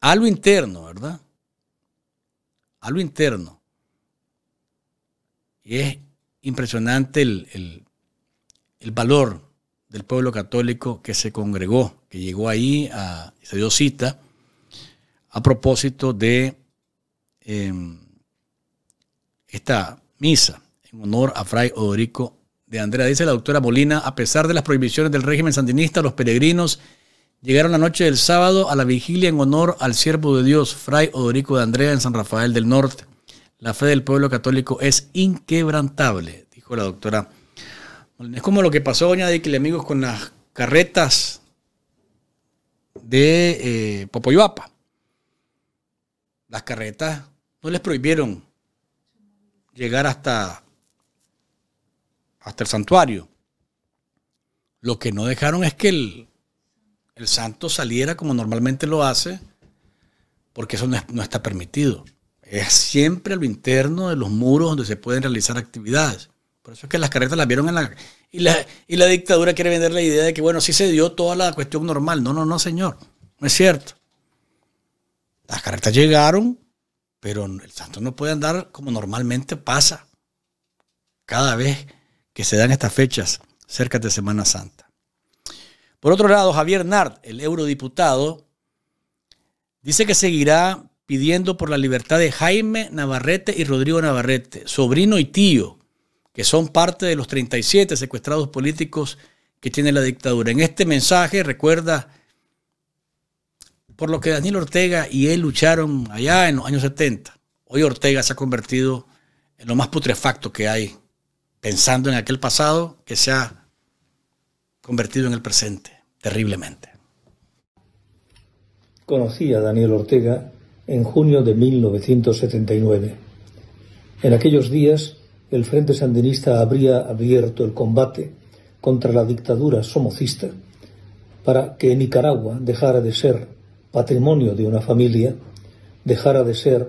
a lo interno, ¿verdad? A lo interno. Y es impresionante el, valor del pueblo católico que se congregó, que llegó ahí, a, se dio cita a propósito de em, esta misa en honor a Fray Odorico de Andrea. Dice la doctora Molina, a pesar de las prohibiciones del régimen sandinista, los peregrinos llegaron la noche del sábado a la vigilia en honor al siervo de Dios, Fray Odorico de Andrea, en San Rafael del Norte. La fe del pueblo católico es inquebrantable, dijo la doctora. Es como lo que pasó, doña los amigos, con las carretas de eh, Popoyuapa. Las carretas no les prohibieron llegar hasta, hasta el santuario. Lo que no dejaron es que el, santo saliera como normalmente lo hace, porque eso no, está permitido. Es siempre a lo interno de los muros donde se pueden realizar actividades. Por eso es que las carretas las vieron en la y, la... y la, dictadura quiere vender la idea de que, bueno, sí se dio toda la cuestión normal. No, no, no, señor. No es cierto. Las carretas llegaron pero el santo no puede andar como normalmente pasa cada vez que se dan estas fechas cerca de Semana Santa. Por otro lado, Javier Nart, el eurodiputado, dice que seguirá pidiendo por la libertad de Jaime Navarrete y Rodrigo Navarrete, sobrino y tío, que son parte de los 37 secuestrados políticos que tiene la dictadura. En este mensaje recuerda por lo que Daniel Ortega y él lucharon allá en los años 70. Hoy Ortega se ha convertido en lo más putrefacto que hay, pensando en aquel pasado que se ha convertido en el presente, terriblemente. Conocí a Daniel Ortega en junio de 1979. En aquellos días, el Frente Sandinista habría abierto el combate contra la dictadura somocista para que Nicaragua dejara de ser patrimonio de una familia, dejara de ser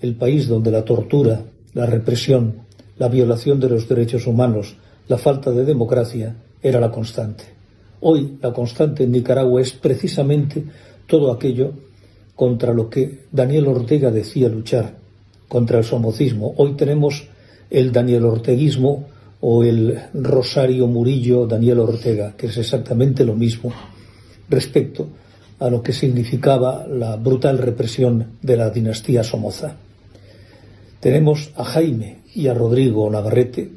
el país donde la tortura, la represión, la violación de los derechos humanos, la falta de democracia era la constante. Hoy la constante en Nicaragua es precisamente todo aquello contra lo que Daniel Ortega decía luchar, contra el somocismo. Hoy tenemos el Daniel Orteguismo o el Rosario Murillo Daniel Ortega, que es exactamente lo mismo respecto a lo que significaba la brutal represión de la dinastía Somoza. Tenemos a Jaime y a Rodrigo Navarrete,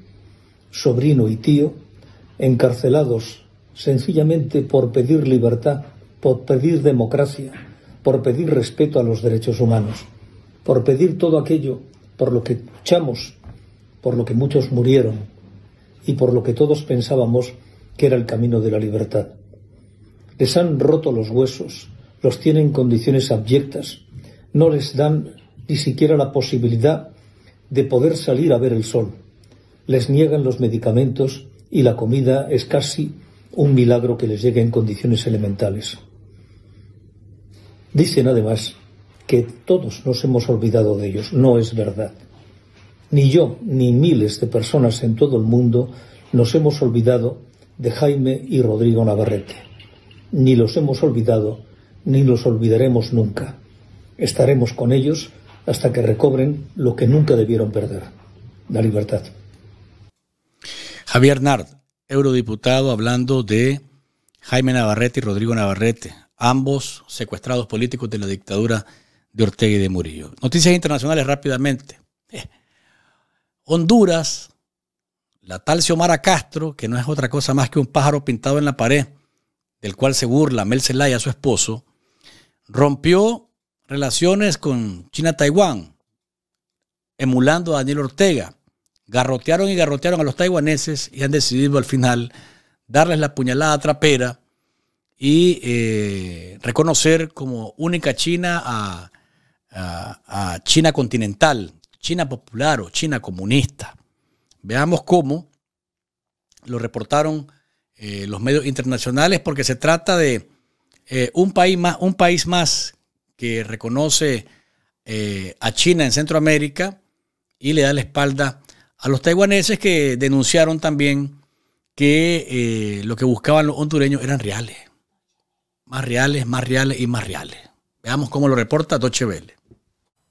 sobrino y tío, encarcelados sencillamente por pedir libertad, por pedir democracia, por pedir respeto a los derechos humanos, por pedir todo aquello por lo que luchamos, por lo que muchos murieron y por lo que todos pensábamos que era el camino de la libertad les han roto los huesos, los tienen en condiciones abyectas, no les dan ni siquiera la posibilidad de poder salir a ver el sol, les niegan los medicamentos y la comida es casi un milagro que les llegue en condiciones elementales. Dicen además que todos nos hemos olvidado de ellos, no es verdad. Ni yo, ni miles de personas en todo el mundo nos hemos olvidado de Jaime y Rodrigo Navarrete ni los hemos olvidado, ni los olvidaremos nunca. Estaremos con ellos hasta que recobren lo que nunca debieron perder, la libertad. Javier Nard, eurodiputado, hablando de Jaime Navarrete y Rodrigo Navarrete, ambos secuestrados políticos de la dictadura de Ortega y de Murillo. Noticias internacionales rápidamente. Eh, Honduras, la tal Xiomara Castro, que no es otra cosa más que un pájaro pintado en la pared, del cual se burla Mel Zelaya, su esposo, rompió relaciones con China-Taiwán, emulando a Daniel Ortega. Garrotearon y garrotearon a los taiwaneses y han decidido al final darles la puñalada trapera y eh, reconocer como única China a, a China continental, China popular o China comunista. Veamos cómo lo reportaron eh, los medios internacionales, porque se trata de eh, un, país más, un país más que reconoce eh, a China en Centroamérica y le da la espalda a los taiwaneses que denunciaron también que lo que buscaban los hondureños eran reales. Más reales, más reales y más reales. Veamos cómo lo reporta Doche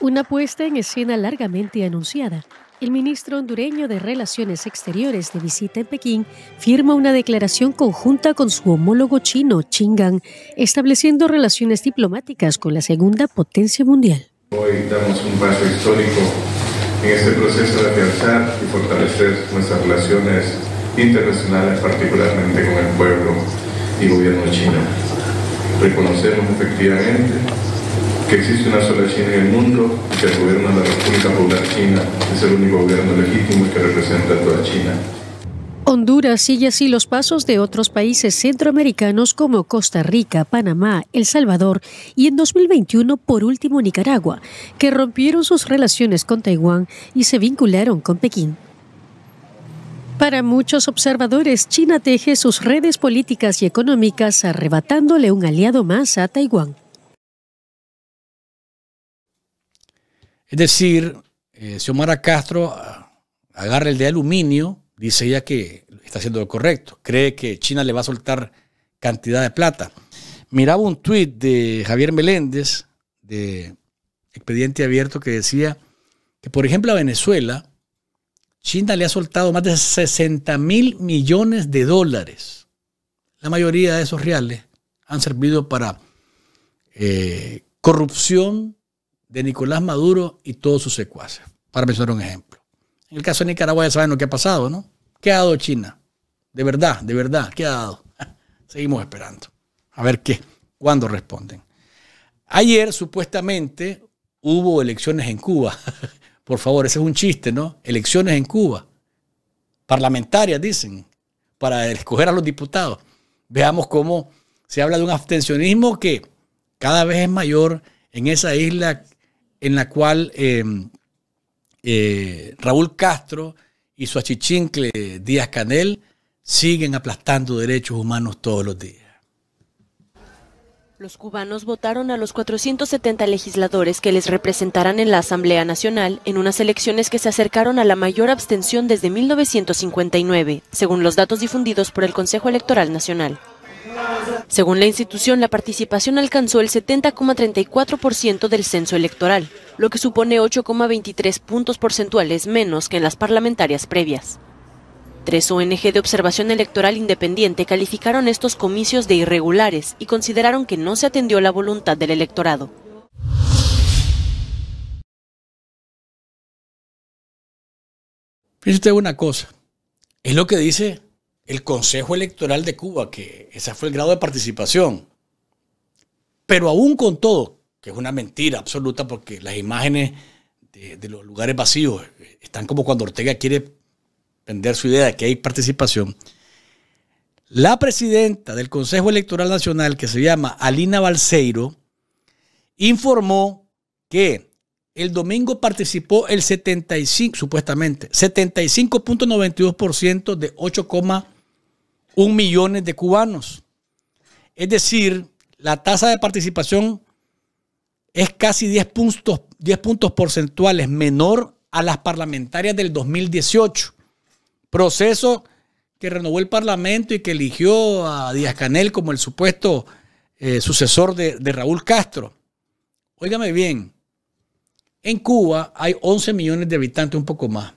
Una puesta en escena largamente anunciada el ministro hondureño de Relaciones Exteriores de visita en Pekín firma una declaración conjunta con su homólogo chino, Chingan, estableciendo relaciones diplomáticas con la segunda potencia mundial. Hoy damos un paso histórico en este proceso de afianzar y fortalecer nuestras relaciones internacionales, particularmente con el pueblo y gobierno chino. Reconocemos efectivamente existe una sola China en el mundo, que la República Popular China es el único gobierno legítimo que representa a toda China. Honduras sigue así los pasos de otros países centroamericanos como Costa Rica, Panamá, El Salvador y en 2021 por último Nicaragua, que rompieron sus relaciones con Taiwán y se vincularon con Pekín. Para muchos observadores, China teje sus redes políticas y económicas arrebatándole un aliado más a Taiwán. Es decir, eh, si Omar Castro ah, agarra el de aluminio, dice ella que está haciendo lo correcto, cree que China le va a soltar cantidad de plata. Miraba un tuit de Javier Meléndez, de Expediente Abierto, que decía que, por ejemplo, a Venezuela, China le ha soltado más de 60 mil millones de dólares. La mayoría de esos reales han servido para eh, corrupción de Nicolás Maduro y todos sus secuaces, para mencionar un ejemplo. En el caso de Nicaragua ya saben lo que ha pasado, ¿no? ¿Qué ha dado China? De verdad, de verdad, ¿qué ha dado? Seguimos esperando. A ver qué, cuándo responden. Ayer supuestamente hubo elecciones en Cuba. Por favor, ese es un chiste, ¿no? Elecciones en Cuba. Parlamentarias, dicen, para escoger a los diputados. Veamos cómo se habla de un abstencionismo que cada vez es mayor en esa isla en la cual eh, eh, Raúl Castro y su achichincle Díaz Canel siguen aplastando derechos humanos todos los días. Los cubanos votaron a los 470 legisladores que les representarán en la Asamblea Nacional en unas elecciones que se acercaron a la mayor abstención desde 1959, según los datos difundidos por el Consejo Electoral Nacional. Según la institución, la participación alcanzó el 70,34% del censo electoral, lo que supone 8,23 puntos porcentuales menos que en las parlamentarias previas. Tres ONG de observación electoral independiente calificaron estos comicios de irregulares y consideraron que no se atendió la voluntad del electorado. Fíjate una cosa, es lo que dice el Consejo Electoral de Cuba, que ese fue el grado de participación. Pero aún con todo, que es una mentira absoluta porque las imágenes de, los lugares vacíos eh, están como cuando Ortega quiere vender su idea de que hay participación. La presidenta del Consejo Electoral Nacional, que se llama Alina Balseiro, informó que el domingo participó el 75, supuestamente, 75.92% de 8, un millón de cubanos. Es decir, la tasa de participación es casi 10 puntos, puntos porcentuales menor a las parlamentarias del 2018. Proceso que renovó el Parlamento y que eligió a Díaz Canel como el supuesto eh, sucesor de, de, Raúl Castro. Óigame bien, en Cuba hay 11 millones de habitantes, un poco más.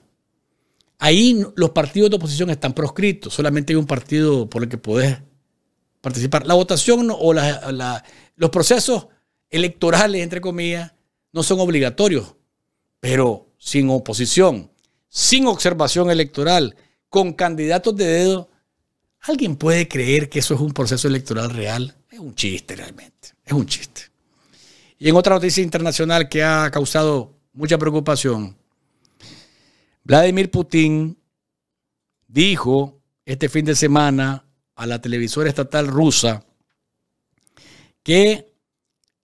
Ahí los partidos de oposición están proscritos, solamente hay un partido por el que podés participar. La votación o los procesos electorales, entre comillas, no son obligatorios, pero sin oposición, sin observación electoral, con candidatos de dedo, ¿alguien puede creer que eso es un proceso electoral real? Es un chiste realmente, es un chiste. Y en otra noticia internacional que ha causado mucha preocupación, Vladimir Putin dijo este fin de semana a la televisora estatal rusa que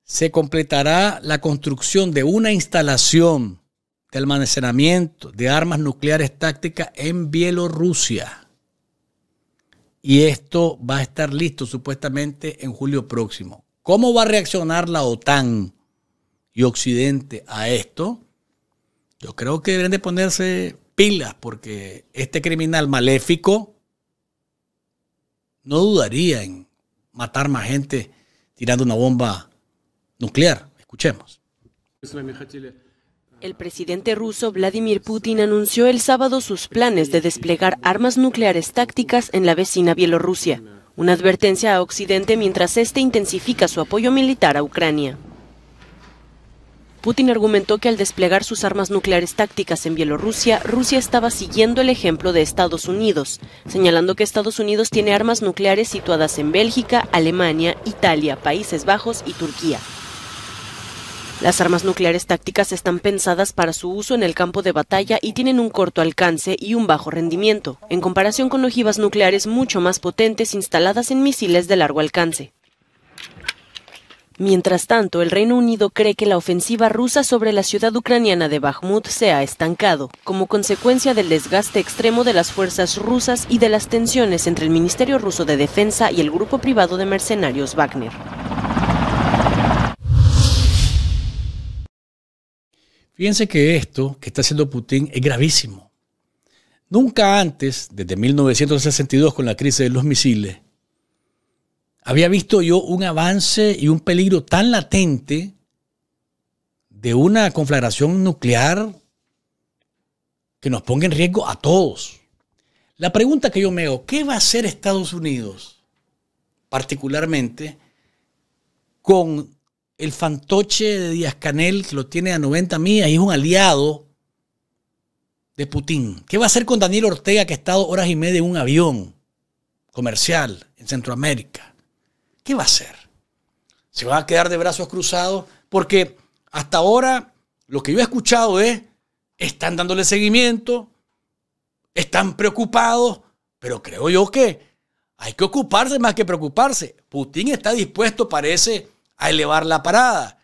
se completará la construcción de una instalación de almacenamiento de armas nucleares tácticas en Bielorrusia. Y esto va a estar listo supuestamente en julio próximo. ¿Cómo va a reaccionar la OTAN y Occidente a esto? Yo creo que deben de ponerse pilas porque este criminal maléfico no dudaría en matar más gente tirando una bomba nuclear. Escuchemos. El presidente ruso Vladimir Putin anunció el sábado sus planes de desplegar armas nucleares tácticas en la vecina Bielorrusia, una advertencia a Occidente mientras este intensifica su apoyo militar a Ucrania. Putin argumentó que al desplegar sus armas nucleares tácticas en Bielorrusia, Rusia estaba siguiendo el ejemplo de Estados Unidos, señalando que Estados Unidos tiene armas nucleares situadas en Bélgica, Alemania, Italia, Países Bajos y Turquía. Las armas nucleares tácticas están pensadas para su uso en el campo de batalla y tienen un corto alcance y un bajo rendimiento, en comparación con ojivas nucleares mucho más potentes instaladas en misiles de largo alcance. Mientras tanto, el Reino Unido cree que la ofensiva rusa sobre la ciudad ucraniana de Bakhmut se ha estancado, como consecuencia del desgaste extremo de las fuerzas rusas y de las tensiones entre el Ministerio ruso de Defensa y el grupo privado de mercenarios Wagner. Fíjense que esto que está haciendo Putin es gravísimo. Nunca antes, desde 1962 con la crisis de los misiles, había visto yo un avance y un peligro tan latente de una conflagración nuclear que nos ponga en riesgo a todos. La pregunta que yo me hago, ¿qué va a hacer Estados Unidos particularmente con el fantoche de Díaz Canel que lo tiene a 90 millas y es un aliado de Putin? ¿Qué va a hacer con Daniel Ortega que ha estado horas y media en un avión comercial en Centroamérica? ¿qué va a hacer? ¿Se van a quedar de brazos cruzados? Porque hasta ahora lo que yo he escuchado es, están dándole seguimiento, están preocupados, pero creo yo que hay que ocuparse más que preocuparse. Putin está dispuesto, parece, a elevar la parada.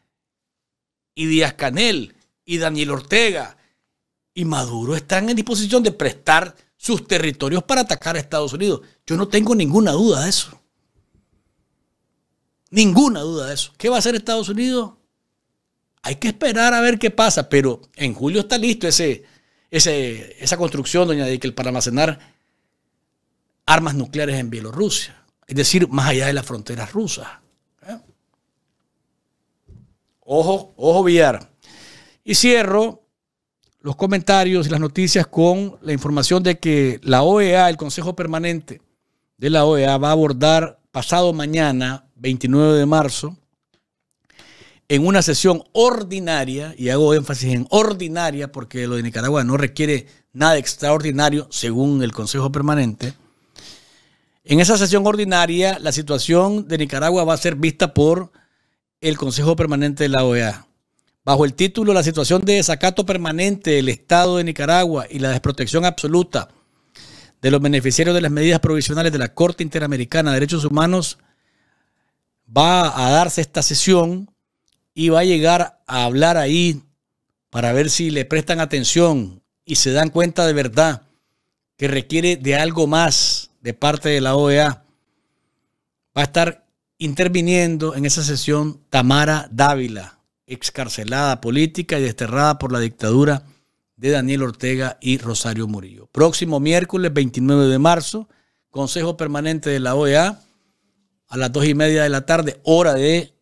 Y Díaz Canel, y Daniel Ortega, y Maduro están en disposición de prestar sus territorios para atacar a Estados Unidos. Yo no tengo ninguna duda de eso. Ninguna duda de eso. ¿Qué va a hacer Estados Unidos? Hay que esperar a ver qué pasa, pero en julio está listo ese, esa construcción, doña Dickel, para almacenar armas nucleares en Bielorrusia, es decir, más allá de las fronteras rusas. ¿Eh? Ojo, ojo, Villar. Y cierro los comentarios y las noticias con la información de que la OEA, el Consejo Permanente de la OEA, va a abordar pasado mañana 29 de marzo, en una sesión ordinaria, y hago énfasis en ordinaria porque lo de Nicaragua no requiere nada extraordinario según el Consejo Permanente, en esa sesión ordinaria la situación de Nicaragua va a ser vista por el Consejo Permanente de la OEA. Bajo el título La situación de desacato permanente del Estado de Nicaragua y la desprotección absoluta de los beneficiarios de las medidas provisionales de la Corte Interamericana de Derechos Humanos va a darse esta sesión y va a llegar a hablar ahí para ver si le prestan atención y se dan cuenta de verdad que requiere de algo más de parte de la OEA. Va a estar interviniendo en esa sesión Tamara Dávila, excarcelada política y desterrada por la dictadura de Daniel Ortega y Rosario Murillo. Próximo miércoles 29 de marzo, Consejo Permanente de la OEA a las dos y media de la tarde, hora de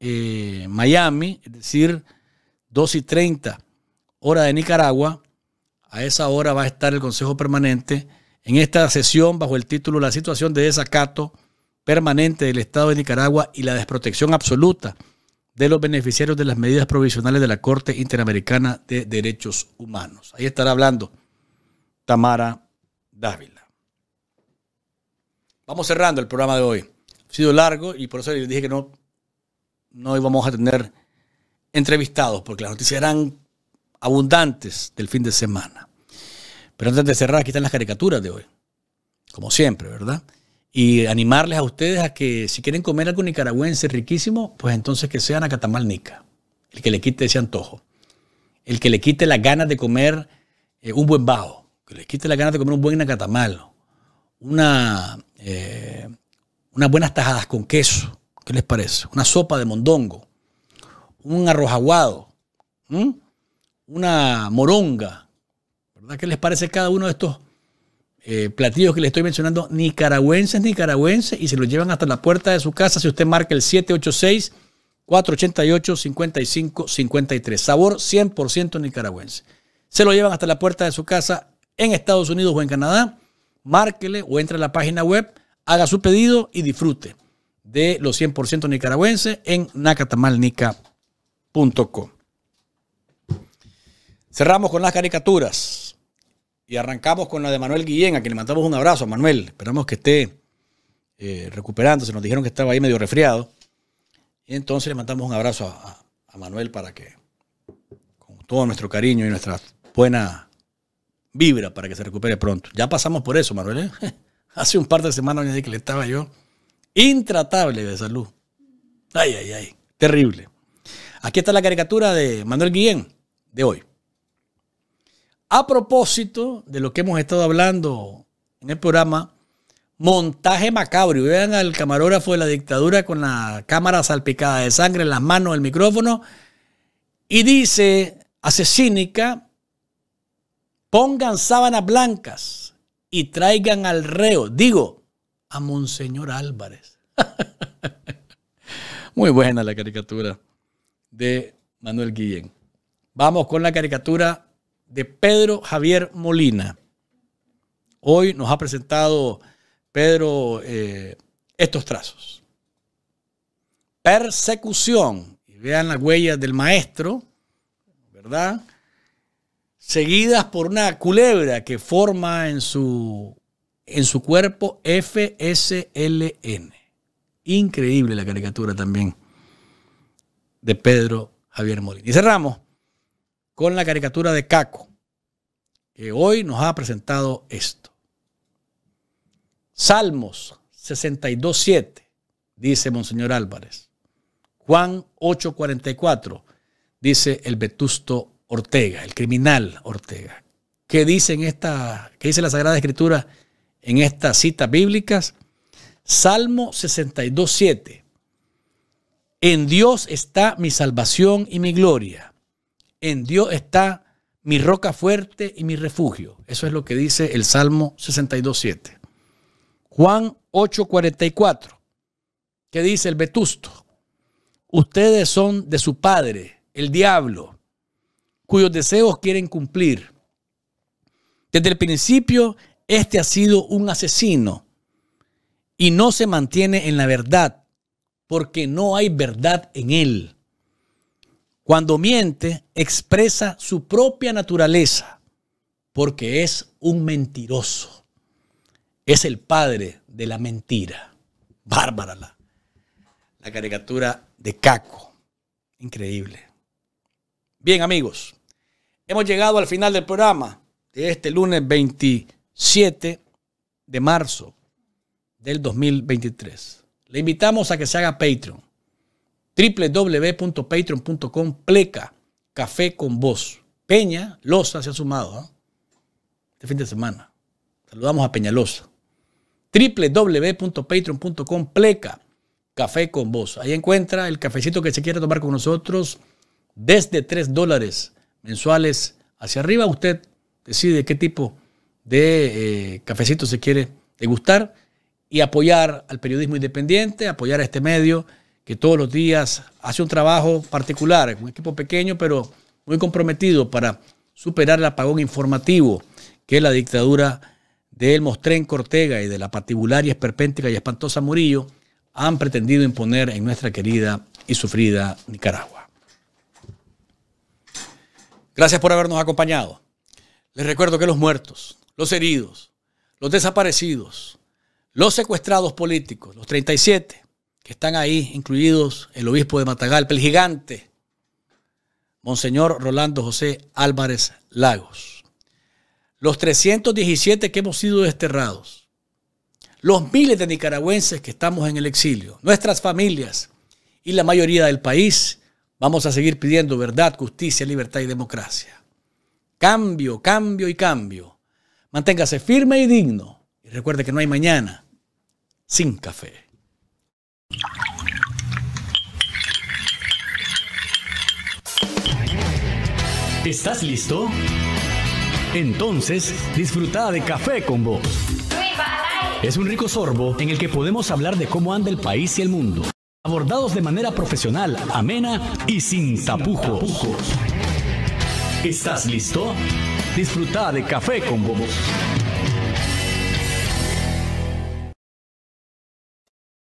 eh, Miami, es decir, dos y treinta, hora de Nicaragua. A esa hora va a estar el Consejo Permanente en esta sesión bajo el título La situación de desacato permanente del Estado de Nicaragua y la desprotección absoluta de los beneficiarios de las medidas provisionales de la Corte Interamericana de Derechos Humanos. Ahí estará hablando Tamara Dávila. Vamos cerrando el programa de hoy sido largo y por eso les dije que no, no íbamos a tener entrevistados, porque las noticias eran abundantes del fin de semana. Pero antes de cerrar, aquí están las caricaturas de hoy, como siempre, ¿verdad? Y animarles a ustedes a que si quieren comer algo nicaragüense riquísimo, pues entonces que sean a nica el que le quite ese antojo, el que le quite las ganas de comer eh, un buen bajo, que le quite la ganas de comer un buen nacatamal, una... Eh, unas buenas tajadas con queso. ¿Qué les parece? Una sopa de mondongo, un arroz una moronga. ¿Verdad? ¿Qué les parece cada uno de estos eh, platillos que les estoy mencionando? Nicaragüenses, nicaragüenses, y se los llevan hasta la puerta de su casa si usted marca el 786. 488-5553. Sabor 100% nicaragüense. Se lo llevan hasta la puerta de su casa en Estados Unidos o en Canadá. Márquele o entre a la página web haga su pedido y disfrute de los 100% nicaragüenses en nacatamalnica.com. Cerramos con las caricaturas y arrancamos con la de Manuel Guillén, a quien le mandamos un abrazo. Manuel, esperamos que esté eh, recuperándose. Nos dijeron que estaba ahí medio resfriado. Y entonces le mandamos un abrazo a, Manuel para que, con todo nuestro cariño y nuestra buena vibra, para que se recupere pronto. Ya pasamos por eso, Manuel. ¿eh? Hace un par de semanas añadí que le estaba yo intratable de salud. Ay, ay, ay. Terrible. Aquí está la caricatura de Manuel Guillén de hoy. A propósito de lo que hemos estado hablando en el programa, montaje macabro. Vean al camarógrafo de la dictadura con la cámara salpicada de sangre en las manos, del micrófono, y dice, asesínica, pongan sábanas blancas, y traigan al reo, digo, a Monseñor Álvarez. Muy buena la caricatura de Manuel Guillén. Vamos con la caricatura de Pedro Javier Molina. Hoy nos ha presentado Pedro eh, estos trazos. Persecución. vean las huellas del maestro, ¿verdad? seguidas por una culebra que forma en su, en su cuerpo FSLN. Increíble la caricatura también de Pedro Javier Molina. Y cerramos con la caricatura de Caco, que hoy nos ha presentado esto. Salmos 62.7, dice Monseñor Álvarez. Juan 8.44, dice el vetusto Ortega, el criminal Ortega. ¿Qué dice, en esta, qué dice la Sagrada Escritura en estas citas bíblicas? Salmo 62.7. En Dios está mi salvación y mi gloria. En Dios está mi roca fuerte y mi refugio. Eso es lo que dice el Salmo 62.7. Juan 8.44. ¿Qué dice el vetusto? Ustedes son de su padre, el diablo cuyos deseos quieren cumplir. Desde el principio, este ha sido un asesino y no se mantiene en la verdad, porque no hay verdad en él. Cuando miente, expresa su propia naturaleza, porque es un mentiroso. Es el padre de la mentira. Bárbara la, la caricatura de Caco. Increíble. Bien, amigos, hemos llegado al final del programa de este lunes 27 de marzo del 2023. Le invitamos a que se haga Patreon. www.patreon.com pleca café con voz. Peña Loza se ha sumado ¿ah? este fin de semana. Saludamos a Peñalosa. www.patreon.com pleca café con voz. Ahí encuentra el cafecito que se quiere tomar con nosotros desde 3 dólares mensuales hacia arriba, usted decide qué tipo de eh, cafecito se quiere degustar y apoyar al periodismo independiente, apoyar a este medio que todos los días hace un trabajo particular, un equipo pequeño pero muy comprometido para superar el apagón informativo que la dictadura del Mostrén Cortega y de la patibularia esperpéntica y espantosa Murillo han pretendido imponer en nuestra querida y sufrida Nicaragua. Gracias por habernos acompañado. Les recuerdo que los muertos, los heridos, los desaparecidos, los secuestrados políticos, los 37 que están ahí, incluidos el obispo de Matagalpa, el gigante, Monseñor Rolando José Álvarez Lagos, los 317 que hemos sido desterrados, los miles de nicaragüenses que estamos en el exilio, nuestras familias y la mayoría del país Vamos a seguir pidiendo verdad, justicia, libertad y democracia. Cambio, cambio y cambio. Manténgase firme y digno. Y recuerde que no hay mañana sin café. ¿Estás listo? Entonces, disfruta de café con vos. Es un rico sorbo en el que podemos hablar de cómo anda el país y el mundo abordados de manera profesional, amena y sin tapujos. ¿Estás listo? Disfruta de Café con Bobo.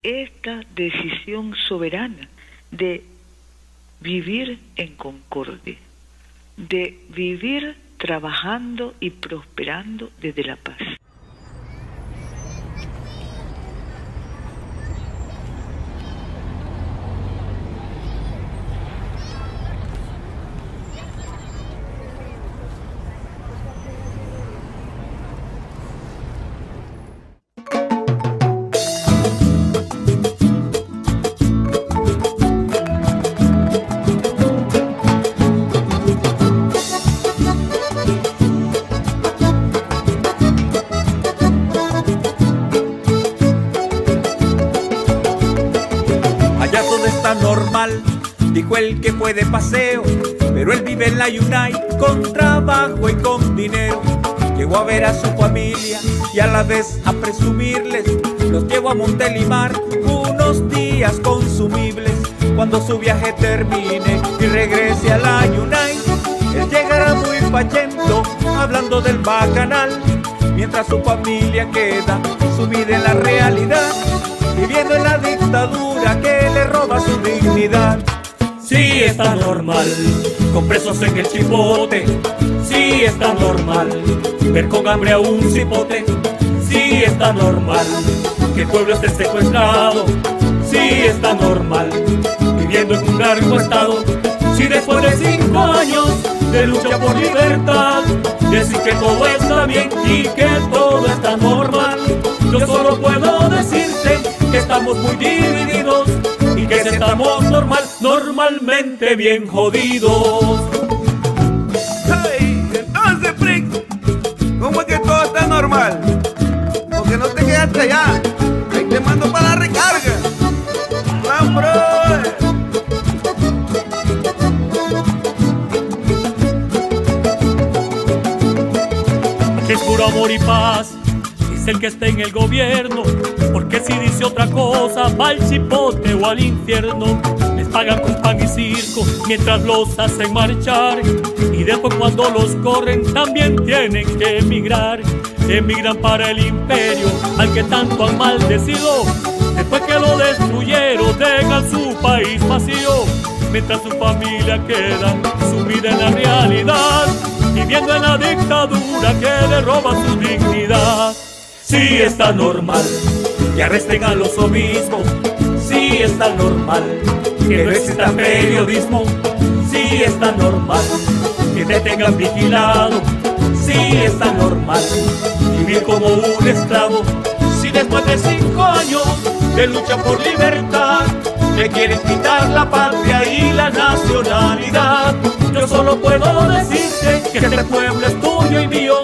Esta decisión soberana de vivir en concordia, de vivir trabajando y prosperando desde la paz. de paseo, pero él vive en la Unite con trabajo y con dinero. Llegó a ver a su familia y a la vez a presumirles. Los llevo a Montelimar unos días consumibles. Cuando su viaje termine y regrese a la Unite, él llegará muy payento hablando del bacanal. Mientras su familia queda sumida en la realidad, viviendo en la dictadura que le roba su dignidad sí está normal. Con en el chipote, sí está normal. Ver con hambre a un cipote, sí está normal. Que el pueblo esté secuestrado, sí está normal. Viviendo en un largo estado, si después de cinco años de lucha por libertad, decir que todo está bien y que todo está normal. Yo solo puedo decirte que estamos muy divididos y que se normalmente bien jodidos. Hey, entonces, Frick, ¿cómo es que todo está normal? Porque no te quedaste allá. Ahí te mando para la recarga. ¡Hombre! Que es puro amor y paz, es el que está en el gobierno que si dice otra cosa va al chipote o al infierno. Les pagan con pan y circo mientras los hacen marchar. Y después cuando los corren también tienen que emigrar. Emigran para el imperio al que tanto han maldecido. Después que lo destruyeron dejan su país vacío. Mientras su familia queda sumida en la realidad. Viviendo en la dictadura que le roba su dignidad. sí, está normal y arresten a los obispos. Si es tan normal que no exista periodismo, si es tan normal que te tengan vigilado, si es tan normal vivir como un esclavo. Si después de cinco años de lucha por libertad te quieren quitar la patria y la nacionalidad, yo solo puedo decirte que este pueblo es tuyo y mío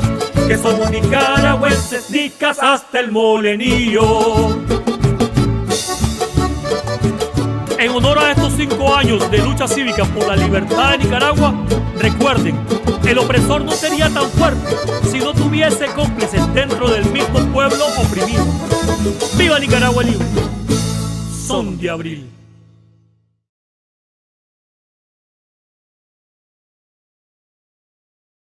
que somos nicaragüenses, nicas hasta el molenillo. En honor a estos cinco años de lucha cívica por la libertad de Nicaragua, recuerden, el opresor no sería tan fuerte si no tuviese cómplices dentro del mismo pueblo oprimido. ¡Viva Nicaragua libre! Son de abril.